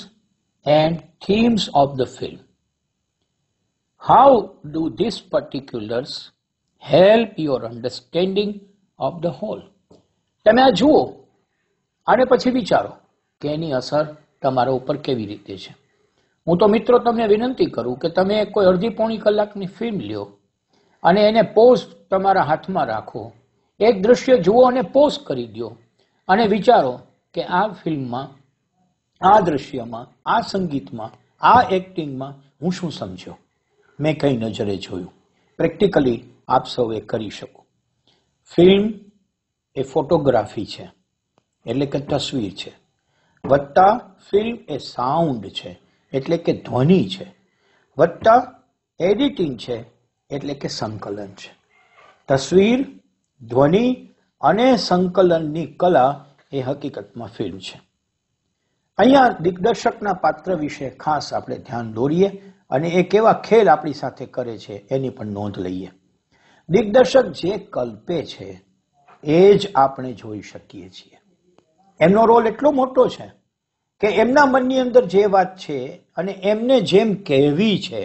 and themes of the film How do these particulars help your understanding of the whole? તમે આ જુઓ અને પછી વિચારો કે એની અસર તમારા ઉપર કેવી રીતે છે હું તો મિત્રો તમને વિનંતી કરું કે તમે કોઈ અડધી પોણી કલાકની ફિલ્મ લ્યો અને એને પોઝ તમારા હાથમાં રાખો એક દ્રશ્ય જુઓ અને પોઝ કરી દો અને વિચારો કે આ ફિલ્મમાં આ દ્રશ્યમાં આ સંગીતમાં આ એક્ટિંગમાં હું શું સમજ્યો મેં કઈ નજરે જોયું પ્રેક્ટિકલી આપ સૌએ કરી શકો ફિલ્મ એ ફોટોગ્રાફી છે એટલે કે તસવીર છે વત્તા ફિલ્મ એ સાઉન્ડ છે એટલે કે ધ્વનિ છે વત્તા એડિટિંગ છે એટલે કે સંકલન છે તસવીર ધ્વનિ અને સંકલનની કલા એ હકીકતમાં ફિલ્મ છે અહીંયા દિગ્દર્શકના પાત્ર વિશે ખાસ આપણે ધ્યાન દોરીએ અને એ કેવા ખેલ આપણી સાથે કરે છે એની પણ નોંધ લઈએ દિગ્દર્શક જે કલ્પે છે એ જ આપણે જોઈ શકીએ છીએ એમનો રોલ એટલો મોટો છે કે એમના મનની અંદર જે વાત છે અને એમને જેમ કહેવી છે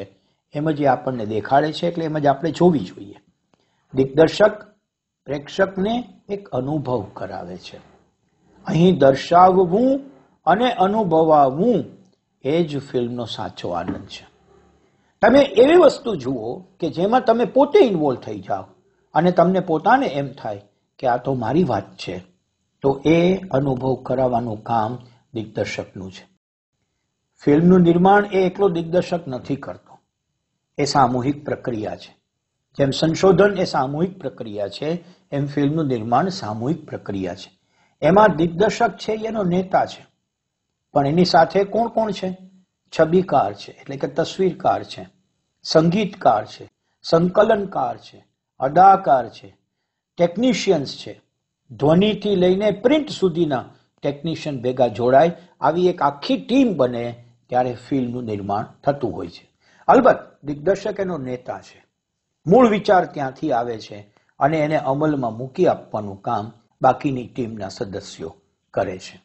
એમ જ એ આપણને દેખાડે છે એટલે એમ જ આપણે જોવી જોઈએ દિગ્દર્શક પ્રેક્ષકને એક અનુભવ કરાવે છે અહીં દર્શાવવું અને અનુભવાવવું એ જ ફિલ્મનો સાચો આનંદ છે તમે એવી વસ્તુ જુઓ કે જેમાં તમે પોતે ઇન્વોલ્વ થઈ જાઓ અને તમને પોતાને એમ થાય કે આ તો મારી વાત છે તો એ અનુભવ કરાવવાનું કામ દિગ્દર્શકનું છે ફિલ્મનું નિર્માણ એ એકલો દિગ્દર્શક નથી કરતો એ સામૂહિક પ્રક્રિયા છે જેમ સંશોધન એ સામૂહિક પ્રક્રિયા છે એમ ફિલ્મનું નિર્માણ સામૂહિક પ્રક્રિયા છે એમાં દિગ્દર્શક છે એનો નેતા છે પણ એની સાથે કોણ કોણ છે છબીકાર છે એટલે કે તસવીરકાર છે સંગીતકાર છે સંકલનકાર છે અદાકાર છે ટેકનિશિયન્સ છે ધ્વનિથી લઈને પ્રિન્ટ સુધીના ટેકનિશિયન ભેગા જોડાય આવી એક આખી ટીમ બને ત્યારે ફિલ્મનું નિર્માણ થતું હોય છે અલબત્ત દિગ્દર્શક એનો નેતા છે મૂળ વિચાર ત્યાંથી આવે છે અને એને અમલમાં મૂકી આપવાનું કામ બાકીની ટીમના સદસ્યો કરે છે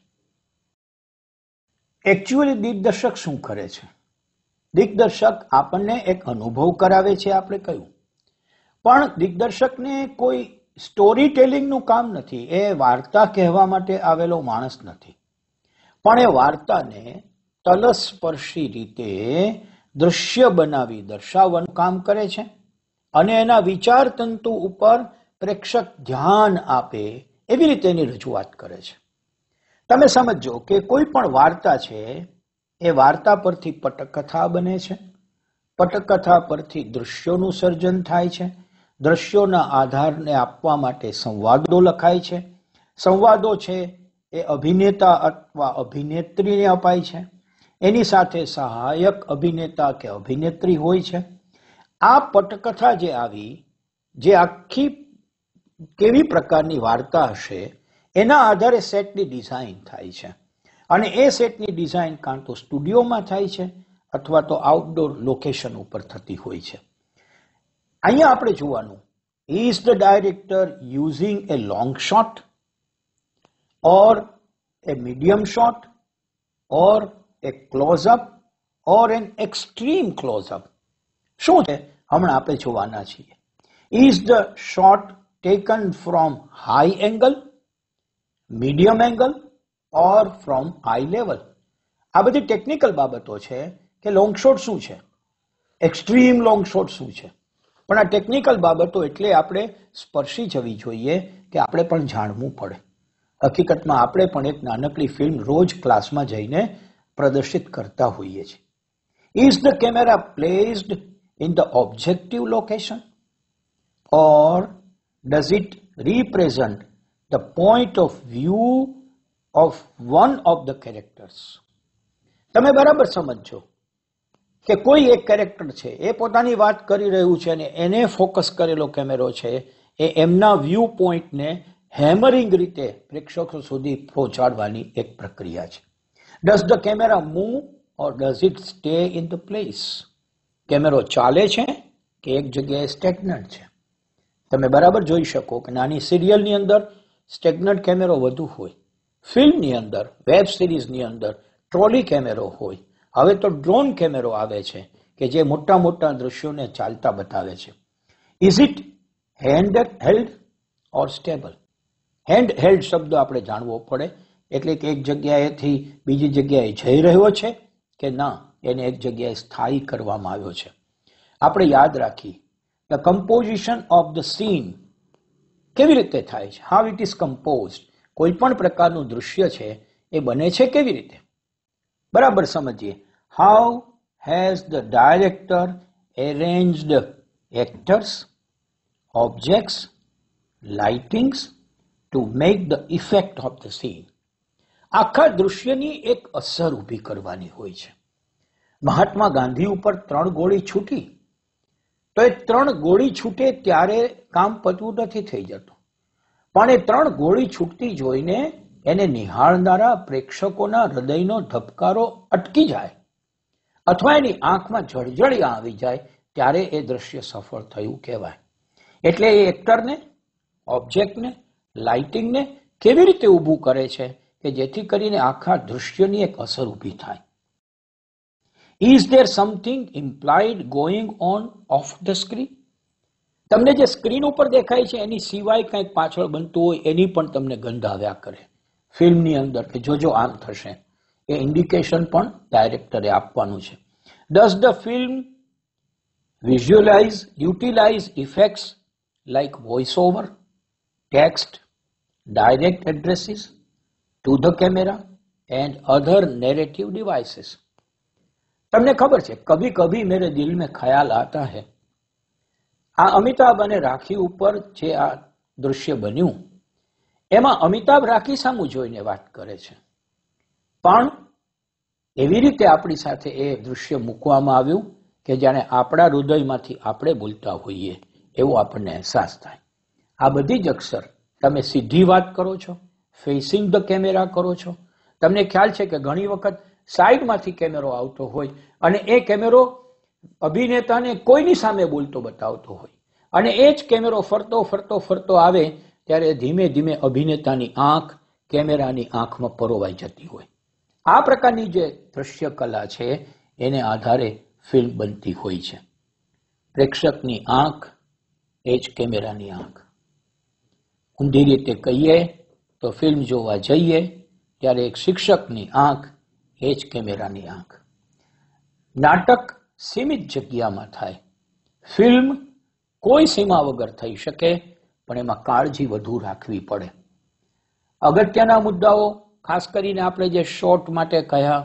એકચ્યુઅલી દિગ્દર્શક શું કરે છે દિગ્દર્શક આપણને એક અનુભવ કરાવે છે આપણે કહ્યું પણ દિગ્દર્શકને કોઈ સ્ટોરી ટેલિંગનું કામ નથી એ વાર્તા કહેવા માટે આવેલો માણસ નથી પણ એ વાર્તાને તલસ્પર્શી રીતે દૃશ્ય બનાવી દર્શાવવાનું કામ કરે છે અને એના વિચારતંતુ ઉપર પ્રેક્ષક ધ્યાન આપે એવી રીતે એની રજૂઆત કરે છે તમે સમજો કે કોઈ પણ વાર્તા છે એ વાર્તા પરથી પટકથા બને છે પટકથા પરથી દૃશ્યોનું સર્જન થાય છે દ્રશ્યોના આધારને આપવા માટે સંવાદો લખાય છે સંવાદો છે એ અભિનેતા અથવા અભિનેત્રીને અપાય છે એની સાથે સહાયક અભિનેતા કે અભિનેત્રી હોય છે આ પટકથા જે આવી જે આખી કેવી પ્રકારની વાર્તા હશે એના આધારે સેટની ડિઝાઇન થાય છે અને એ સેટની ડિઝાઇન કાં તો સ્ટુડિયોમાં થાય છે અથવા તો આઉટડોર લોકેશન ઉપર થતી હોય છે અહીંયા આપણે જોવાનું is the director using a long shot or a medium shot or a close up or an extreme close up શું છે હમણાં આપણે જોવાના છીએ is the shot taken from high angle medium angle or from eye level આ બધી technical બાબતો છે કે લોંગ શોટ શું છે એક્સ્ટ્રીમ લોંગ શોટ શું છે પણ આ ટેકનિકલ બાબતો એટલે આપણે સ્પર્શી જવી જોઈએ કે આપણે પણ જાણવું પડે હકીકતમાં આપણે પણ એક નાનકડી ફિલ્મ રોજ ક્લાસમાં જઈને પ્રદર્શિત કરતા હોઈએ છીએ is the camera placed in the objective location or does it represent the point of view of one of the characters તમે બરાબર સમજો કે કોઈ એક કેરેક્ટર છે એ પોતાની વાત કરી રહ્યું છે અને એને ફોકસ કરેલો કેમેરો છે એ એમના વ્યૂ પોઈન્ટને હેમરિંગ રીતે પ્રેક્ષકો સુધી પહોંચાડવાની એક પ્રક્રિયા છે does the camera move or does it stay in the place કેમેરો ચાલે છે કે એક જગ્યાએ સ્ટેટનન્ટ છે તમે બરાબર જોઈ શકો કે નાની સિરિયલની અંદર સ્ટેગ્નન્ટ કેમેરો વધુ હોય ફિલ્મની અંદર વેબ સિરીઝની અંદર ટ્રોલી કેમેરો હોય હવે તો ડ્રોન કેમેરો આવે છે કે જે મોટા મોટા દ્રશ્યોને ચાલતા બતાવે છે is it handheld or stable handheld શબ્દ આપણે જાણવો પડે એટલે કે એક જગ્યાએથી બીજી જગ્યાએ જઈ રહ્યો છે કે ના એને એક જગ્યાએ સ્થાયી કરવામાં આવ્યો છે આપણે યાદ રાખી the composition of the scene કેવી રીતે થાય છે હાવ ઇટ ઇઝ કમ્પોઝ કોઈ પણ પ્રકારનું દૃશ્ય છે એ બને છે કેવી રીતે બરાબર સમજીએ how has the director arranged actors objects lightings to make the effect of the scene આખા દૃશ્યની એક અસર ઊભી કરવાની હોય છે મહાત્મા ગાંધી ઉપર ત્રણ ગોળી છૂટી તો એ ત્રણ ગોળી છૂટે ત્યારે કામ પતવું નથી થઈ જતું પણ એ ત્રણ ગોળી છૂટતી જોઈને એને નિહાળનારા પ્રેક્ષકોના હૃદયનો ધબકારો અટકી જાય અથવા એની આંખમાં જળજળિયા આવી જાય ત્યારે એ દ્રશ્ય સફળ થયું કહેવાય એટલે એ એક્ટરને ઓબ્જેક્ટને લાઇટિંગને કેવી રીતે ઊભું કરે છે કે જેથી કરીને આખા દૃશ્યની એક અસર ઊભી થાય is there something implied going on off the screen તમને જે સ્ક્રીન ઉપર દેખાય છે એની સિવાય કંઈક પાછળ બનતું હોય એની પણ તમને ગંધ આવ્યા કરે ફિલ્મની અંદર કે જોજો આમ થશે એ ઇન્ડિકેશન પણ ડાયરેક્ટરે આપવાનું છે does the film visualise utilise effects like voice over text direct addresses to the camera and other narrative devices તમને ખબર છે કભી કભી મેરે દિલ મેં ખ્યાલ આતા હૈ આ અમિતાભ અને રાખી ઉપર જે આ દૃશ્ય બન્યું એમાં અમિતાભ રાખી સામુ જોઈને વાત કરે છે પણ એવી રીતે આપણી સાથે એ દૃશ્ય મૂકવામાં આવ્યું કે જાણે આપણા હૃદયમાંથી આપણે બોલતા હોઈએ એવો આપણને અહેસાસ થાય આ બધી જ અક્ષર તમે સીધી વાત કરો છો ફેસિંગ ધ કેમેરા કરો છો તમને ખ્યાલ છે કે ઘણી વખત સાઈડમાંથી કેમેરો આવતો હોય અને એ કેમેરો અભિનેતાને કોઈની સામે બોલતો બતાવતો હોય અને એ જ કેમેરો ફરતો ફરતો ફરતો આવે ત્યારે ધીમે ધીમે અભિનેતાની આંખ કેમેરાની આંખમાં પરોવાઈ જતી હોય આ પ્રકારની જે દ્રશ્ય કલા છે એને આધારે ફિલ્મ બનતી હોય છે પ્રેક્ષકની આંખ એ જ કેમેરાની આંખ ઊંધી રીતે કહીએ તો ફિલ્મ જોવા જઈએ ત્યારે એક શિક્ષકની આંખ એ જ કેમેરાની આંખ નાટક સીમિત જગ્યામાં થાય ફિલ્મ કોઈ સીમા વગર થઈ શકે પણ એમાં કાળજી વધુ રાખવી પડે અગત્યના મુદ્દાઓ ખાસ કરીને આપણે જે શોર્ટ માટે કહ્યા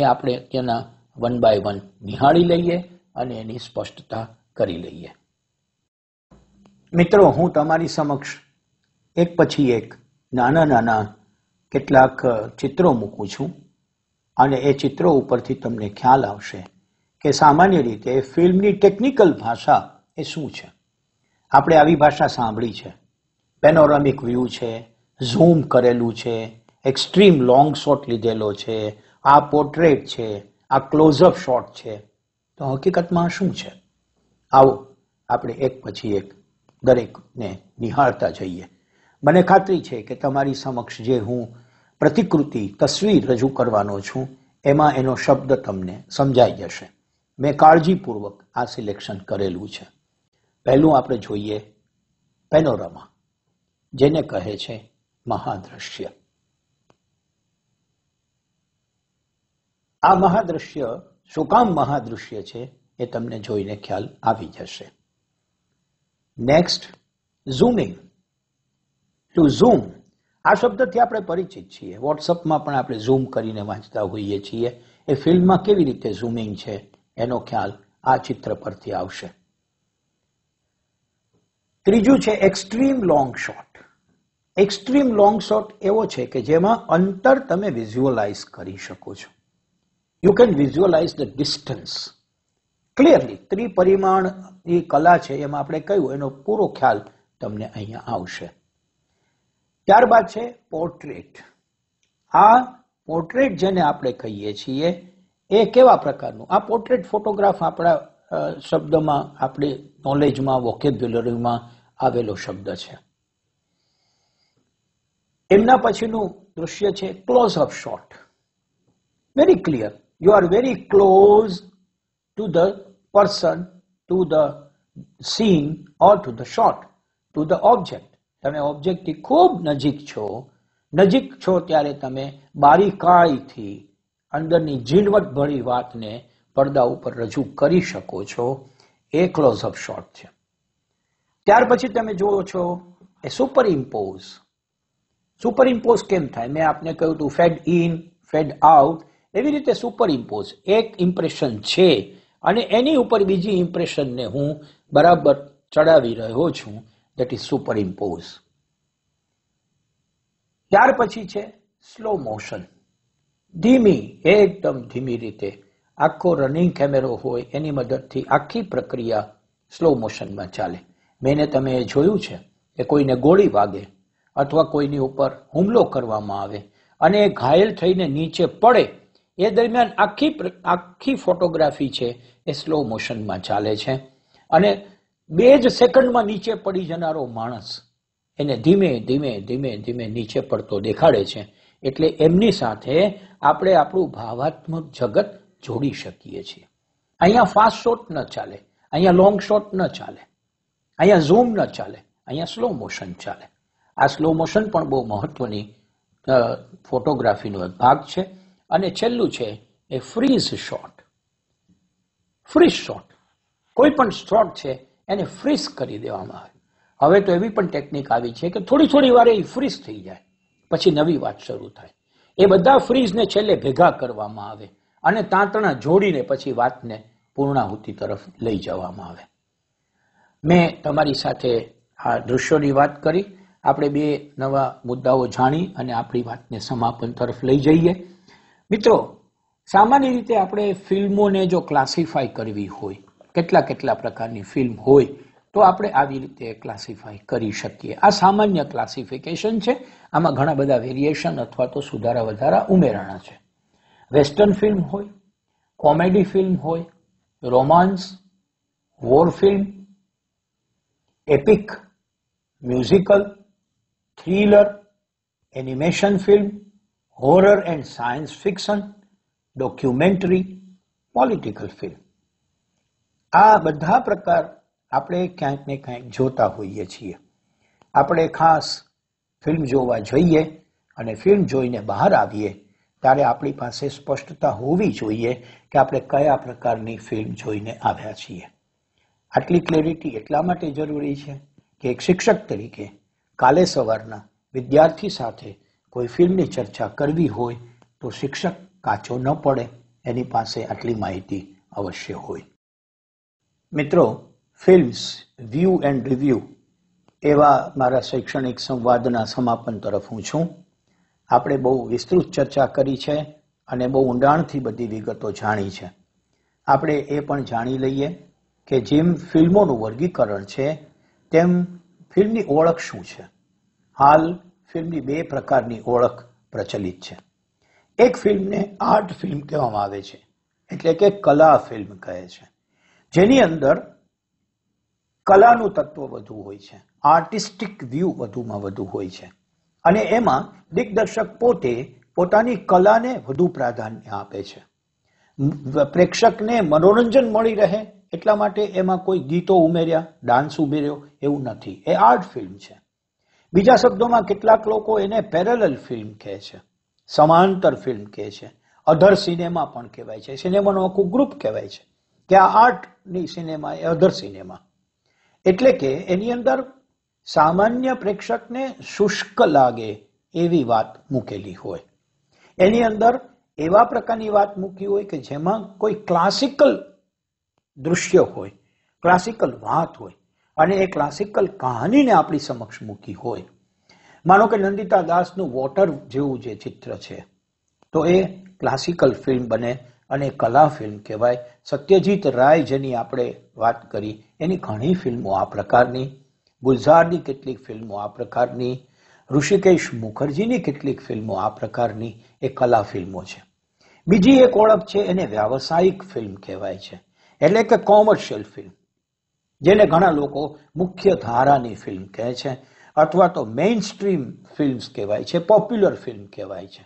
એ આપણે અત્યારના વન બાય વન નિહાળી લઈએ અને એની સ્પષ્ટતા કરી લઈએ મિત્રો હું તમારી સમક્ષ એક પછી એક નાના નાના કેટલાક ચિત્રો મૂકું છું અને એ ચિત્રો ઉપરથી તમને ખ્યાલ આવશે કે સામાન્ય રીતે ફિલ્મની ટેકનિકલ ભાષા એ શું છે આપણે આવી ભાષા સાંભળી છે પેનોરામિક વ્યૂ છે ઝૂમ કરેલું છે એક્સ્ટ્રીમ લોંગ શોટ લીધેલો છે આ પોર્ટ્રેટ છે આ ક્લોઝઅપ શોટ છે તો હકીકતમાં શું છે આવો આપણે એક પછી એક દરેકને નિહાળતા જઈએ મને ખાતરી છે કે તમારી સમક્ષ જે હું પ્રતિકૃતિ તસવીર રજૂ કરવાનો છું એમાં એનો શબ્દ તમને સમજાઈ જશે મેં કાળજીપૂર્વક આ સિલેક્શન કરેલું છે પહેલું આપણે જોઈએ પેનોરમા જેને કહે છે મહાદ્રશ્ય આ મહાદ્રશ્ય શું કામ મહાદ્રશ્ય છે એ તમને જોઈને ખ્યાલ આવી જશે નેક્સ્ટ ઝૂમિંગ ટુ ઝૂમ આ શબ્દથી આપણે પરિચિત છીએ વોટ્સઅપમાં પણ આપણે ઝૂમ કરીને વાંચતા હોઈએ છીએ એ ફિલ્ડમાં કેવી રીતે ઝૂમિંગ છે એનો ખ્યાલ આ ચિત્ર પરથી આવશે ત્રીજું છે extreme long shot extreme long shot એવો છે કે જેમાં અંતર તમે વિઝ્યુઅલાઇઝ કરી શકો છો you can visualise the distance clearly ત્રિપરિમાણની કલા છે એમાં આપણે કહ્યું એનો પૂરો ખ્યાલ તમને અહીંયા આવશે ત્યારબાદ છે પોર્ટ્રેટ આ પોર્ટ્રેટ જેને આપણે કહીએ છીએ એ કેવા પ્રકારનું આ પોર્ટ્રેટ ફોટોગ્રાફ આપણા શબ્દમાં આપણે નોલેજમાં વોકેબ્યુલરીમાં આવેલો શબ્દ છે એમના પછીનું દૃશ્ય છે close up shot very clear you are very close to the person to the scene or to the shot to the object તમે ઓબ્જેક્ટથી ખૂબ નજીક છો નજીક છો ત્યારે તમે બારીકાઈથી અંદરની ઝીણવટ ભરી વાતને પડદા ઉપર રજૂ કરી શકો છો એ ક્લોઝઅપ શોટ છે ત્યાર પછી તમે જોવો છો એ સુપર ઇમ્પોઝ સુપર ઇમ્પોઝ કેમ થાય મેં આપને કહ્યું હતું ફેડ ઇન ફેડ આઉટ એવી રીતે સુપર ઇમ્પોઝ એક ઇમ્પ્રેશન છે અને એની ઉપર બીજી ઇમ્પ્રેશનને હું બરાબર ચડાવી રહ્યો છું દેટ ઇઝ સુપર ઇમ્પોઝ ત્યાર પછી છે સ્લો મોશન ધીમી એકદમ ધીમી રીતે આખો રનિંગ કેમેરો હોય એની મદદથી આખી પ્રક્રિયા સ્લો મોશનમાં ચાલે મેને તમે એ જોયું છે કે કોઈને ગોળી વાગે અથવા કોઈની ઉપર હુમલો કરવામાં આવે અને એ ઘાયલ થઈને નીચે પડે એ દરમિયાન આખી આખી ફોટોગ્રાફી છે એ સ્લો મોશનમાં ચાલે છે અને બે જ સેકન્ડમાં નીચે પડી જનારો માણસ એને ધીમે ધીમે ધીમે ધીમે નીચે પડતો દેખાડે છે એટલે એમની સાથે આપણે આપણું ભાવાત્મક જગત જોડી શકીએ છીએ અહીંયા ફાસ્ટ શોટ ન ચાલે અહીંયા લોંગ શોટ ન ચાલે અહીંયા ઝૂમ ન ચાલે અહીંયા સ્લો મોશન ચાલે આ સ્લો મોશન પણ બહુ મહત્વની ફોટોગ્રાફીનો એક ભાગ છે અને છેલ્લું છે એ ફ્રીઝ શોટ ફ્રીઝ શોટ કોઈ પણ શોટ છે એને ફ્રીઝ કરી દેવામાં આવે હવે તો એવી પણ ટેકનિક આવી છે કે થોડી થોડી વાર એ ફ્રીઝ થઈ જાય પછી નવી વાત શરૂ થાય એ બધા ફ્રીઝને છેલ્લે ભેગા કરવામાં આવે અને તાંતણા જોડીને પછી વાતને પૂર્ણાહુતિ તરફ લઈ જવામાં આવે મેં તમારી સાથે આ દૃશ્યોની વાત કરી આપણે બે નવા મુદ્દાઓ જાણી અને આપણી વાતને સમાપન તરફ લઈ જઈએ મિત્રો સામાન્ય રીતે આપણે ફિલ્મોને જો ક્લાસિફાય કરવી હોય કેટલા કેટલા પ્રકારની ફિલ્મ હોય તો આપણે આવી રીતે ક્લાસિફાય કરી શકીએ આ સામાન્ય ક્લાસિફિકેશન છે આમાં ઘણા બધા વેરિએશન અથવા તો સુધારા વધારા ઉમેરાણા છે વેસ્ટર્ન ફિલ્મ હોય કોમેડી ફિલ્મ હોય romance war film epic musical thriller animation film horror and science fiction documentary political film આ બધા પ્રકાર આપણે ક્યાંક ને ક્યાંક જોતા હોઈએ છીએ આપણે ખાસ ફિલ્મ જોવા જઈએ અને ફિલ્મ જોઈને બહાર આવીએ ત્યારે આપણી પાસે સ્પષ્ટતા હોવી જોઈએ કે આપણે કયા પ્રકારની ફિલ્મ જોઈને આવ્યા છીએ આટલી ક્લેરિટી એટલા માટે જરૂરી છે કે એક શિક્ષક તરીકે કાલે સવારના વિદ્યાર્થી સાથે કોઈ ફિલ્મની ચર્ચા કરવી હોય તો શિક્ષક કાચો ન પડે એની પાસે આટલી માહિતી અવશ્ય હોય મિત્રો ફિલ્મ્સ વ્યૂ એન્ડ રિવ્યૂ એવા મારા શૈક્ષણિક સંવાદના સમાપન તરફ હું છું આપણે બહુ વિસ્તૃત ચર્ચા કરી છે અને બહુ ઊંડાણથી બધી વિગતો જાણી છે આપણે એ પણ જાણી લઈએ કે જેમ ફિલ્મોનું વર્ગીકરણ છે તેમ ફિલ્મની ઓળખ શું છે હાલ ફિલ્મની બે પ્રકારની ઓળખ પ્રચલિત છે એક ફિલ્મને આર્ટ ફિલ્મ કહેવામાં આવે છે એટલે કે કલા ફિલ્મ કહે છે જેની અંદર કલાનું તત્વ વધુ હોય છે આર્ટિસ્ટિક વ્યૂ વધુમાં વધુ હોય છે અને એમાં દિગ્દર્શક પોતે પોતાની કલાને વધુ પ્રાધાન્ય આપે છે પ્રેક્ષકને મનોરંજન મળી રહે એટલા માટે એમાં કોઈ ગીતો ઉમેર્યા ડાન્સ ઉમેર્યો એવું નથી એ આર્ટ ફિલ્મ છે બીજા શબ્દોમાં કેટલાક લોકો એને પેરેલલ ફિલ્મ કહે છે સમાંતર ફિલ્મ કહે છે અધર સિનેમા પણ કહેવાય છે સિનેમાનું આખું ગ્રુપ કહેવાય છે કે આ આર્ટની સિનેમા એ અધર સિનેમા એટલે કે એની અંદર સામાન્ય પ્રેક્ષકને શુષ્ક લાગે એવી વાત મૂકેલી હોય એની અંદર એવા પ્રકારની વાત મૂકી હોય કે જેમાં કોઈ ક્લાસિકલ દૃશ્ય હોય ક્લાસિકલ વાત હોય અને એ ક્લાસિકલ કહાનીને આપણી સમક્ષ મૂકી હોય માનો કે નંદિતા દાસનું વોટર જેવું જે ચિત્ર છે તો એ ક્લાસિકલ ફિલ્મ બને અને કલા ફિલ્મ કહેવાય સત્યજીત રાય જેની આપણે વાત કરી એની ઘણી ફિલ્મો આ પ્રકારની ગુલઝારની કેટલીક ફિલ્મો આ પ્રકારની ઋષિકેશ મુખર્જીની કેટલીક ફિલ્મો આ પ્રકારની એ કલા ફિલ્મો છે બીજી એક ઓળખ છે એને વ્યાવસાયિક ફિલ્મ કહેવાય છે એટલે કે કોમર્શિયલ ફિલ્મ જેને ઘણા લોકો મુખ્ય ધારાની ફિલ્મ કહે છે અથવા તો મેઇન સ્ટ્રીમ ફિલ્મ્સ કહેવાય છે પોપ્યુલર ફિલ્મ કહેવાય છે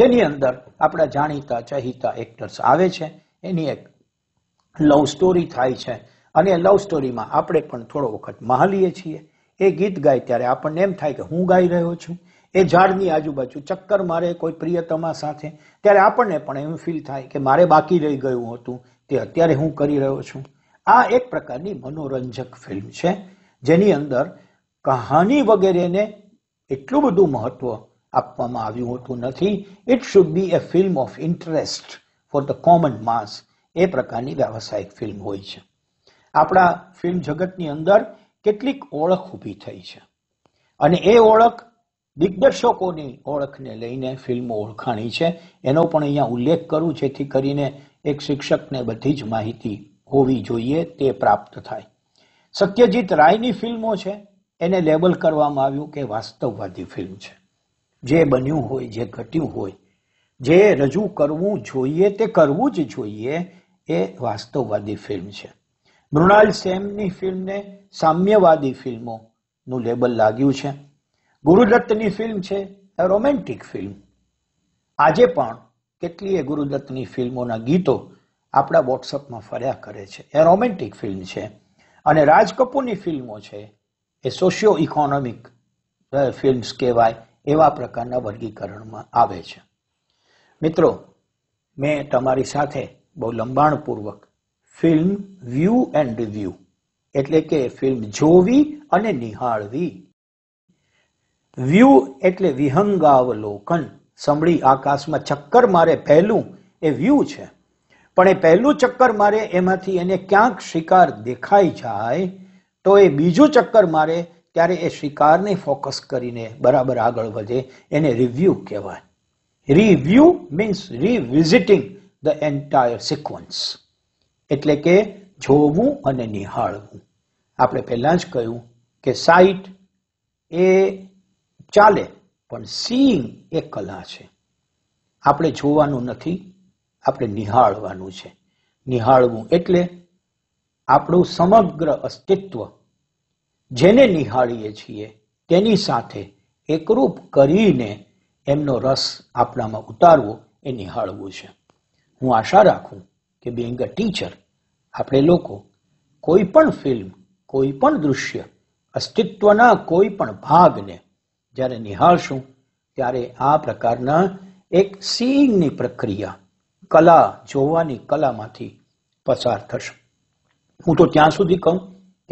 જેની અંદર આપણા જાણીતા ચહિતા એક્ટર્સ આવે છે એની એક લવ સ્ટોરી થાય છે અને લવ સ્ટોરીમાં આપણે પણ થોડો વખત મહાલીએ છીએ એ ગીત ગાય ત્યારે આપણને એમ થાય કે હું ગાઈ રહ્યો છું એ ઝાડની આજુબાજુ ચક્કર મારે કોઈ પ્રિયતમા સાથે ત્યારે આપણને પણ એમ ફીલ થાય કે મારે બાકી રહી ગયું હતું તે અત્યારે હું કરી રહ્યો છું આ એક પ્રકારની મનોરંજક ફિલ્મ છે જેની અંદર કહાની વગેરેને એટલું બધું મહત્વ આપવામાં આવ્યું હોતું નથી it should be a film of interest for the common mass એ પ્રકારની વ્યાવસાયિક ફિલ્મ હોય છે આપણા ફિલ્મ જગતની અંદર કેટલીક ઓળખ ઊભી થઈ છે અને એ ઓળખ દિગ્દર્શકોની ઓળખને લઈને ફિલ્મો ઓળખાણી છે એનો પણ અહીંયા ઉલ્લેખ કરું જેથી કરીને એક શિક્ષકને બધી જ માહિતી હોવી જોઈએ તે પ્રાપ્ત થાય સત્યજીત રાયની ફિલ્મો છે એને લેબલ કરવામાં આવ્યું કે વાસ્તવવાદી ફિલ્મ છે જે બન્યું હોય જે ઘટ્યું હોય જે રજૂ કરવું જોઈએ તે કરવું જ જોઈએ એ વાસ્તવવાદી ફિલ્મ છે મૃણાલ સેમની ફિલ્મને સામ્યવાદી ફિલ્મોનું લેબલ લાગ્યું છે ગુરુદત્તની ફિલ્મ છે રોમેન્ટિક ફિલ્મ આજે પણ કેટલીય ગુરુદત્તની ફિલ્મોના ગીતો આપણા વોટ્સઅપમાં ફર્યા કરે છે એ રોમેન્ટિક ફિલ્મ છે અને રાજ કપૂરની ફિલ્મો છે એ સોશિયો ઇકોનોમિક ફિલ્મ્સ કહેવાય એવા પ્રકારના વર્ગીકરણમાં આવે છે મિત્રો મેં તમારી સાથે બહુ લંબાણપૂર્વક ફિલ્મ વ્યૂ એન્ડ રિવ્યૂ એટલે કે ફિલ્મ જોવી અને નિહાળવી વ્યૂ એટલે વિહંગાવલોકન સંભળી આકાશમાં ચક્કર મારે પહેલું એ વ્યૂ છે પણ એ પહેલું ચક્કર મારે એમાંથી એને ક્યાંક શિકાર દેખાઈ જાય તો એ બીજું ચક્કર મારે ત્યારે એ શિકારને ફોકસ કરીને બરાબર આગળ વધે એને રિવ્યુ કહેવાય review means revisiting the entire sequence એટલે કે જોવું અને નિહાળવું આપણે પહેલાં જ કહ્યું કે સાઇટ એ ચાલે પણ સીઈંગ એ કલા છે આપણે જોવાનું નથી આપણે નિહાળવાનું છે નિહાળવું એટલે આપણું સમગ્ર અસ્તિત્વ જેને નિહાળીએ છીએ તેની સાથે એકરૂપ કરીને એમનો રસ આપણામાં ઉતારવો એ નિહાળવું છે હું આશા રાખું કે બિંગ અ ટીચર આપણે લોકો કોઈ પણ ફિલ્મ કોઈ પણ દૃશ્ય અસ્તિત્વના કોઈ પણ ભાગને જ્યારે નિહાળશું ત્યારે આ પ્રકારના એક સીંગની પ્રક્રિયા કલા જોવાની કલામાંથી પસાર થશે હું તો ત્યાં સુધી કહું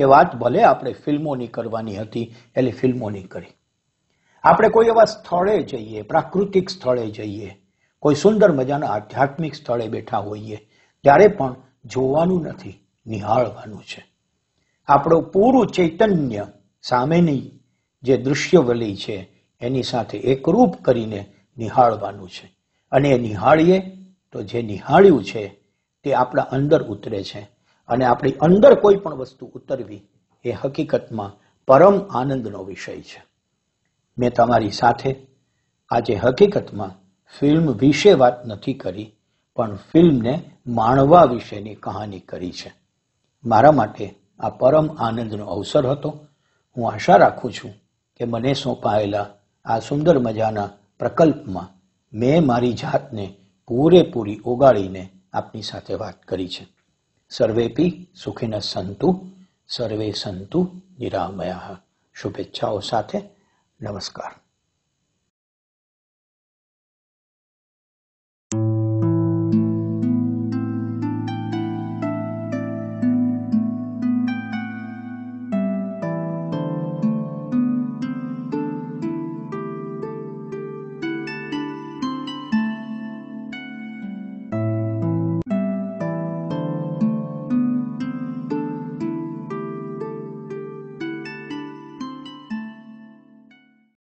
એ વાત ભલે આપણે ફિલ્મોની કરવાની હતી એટલે ફિલ્મોની કરી આપણે કોઈ એવા સ્થળે જઈએ પ્રાકૃતિક સ્થળે જઈએ કોઈ સુંદર મજાના આધ્યાત્મિક સ્થળે બેઠા હોઈએ ત્યારે પણ જોવાનું નથી નિહાળવાનું છે આપણું પૂરું ચૈતન્ય સામેની જે દૃશ્યવલી છે એની સાથે એકરૂપ કરીને નિહાળવાનું છે અને એ નિહાળીએ તો જે નિહાળ્યું છે તે આપણા અંદર ઉતરે છે અને આપણી અંદર કોઈ પણ વસ્તુ ઉતરવી એ હકીકતમાં પરમ આનંદનો વિષય છે મેં તમારી સાથે આજે હકીકતમાં ફિલ્મ વિશે વાત નથી કરી પણ ફિલ્મને માણવા વિશેની કહાની કરી છે મારા માટે આ પરમ આનંદનો અવસર હતો હું આશા રાખું છું કે મને સોંપાયેલા આ સુંદર મજાના પ્રકલ્પમાં મેં મારી જાતને પૂરેપૂરી ઓગાળીને આપની સાથે વાત કરી છે સર્વેપી સુખીન સંતુ સર્વે સંતુ નિરામયા શુભેચ્છાઓ સાથે નમસ્કાર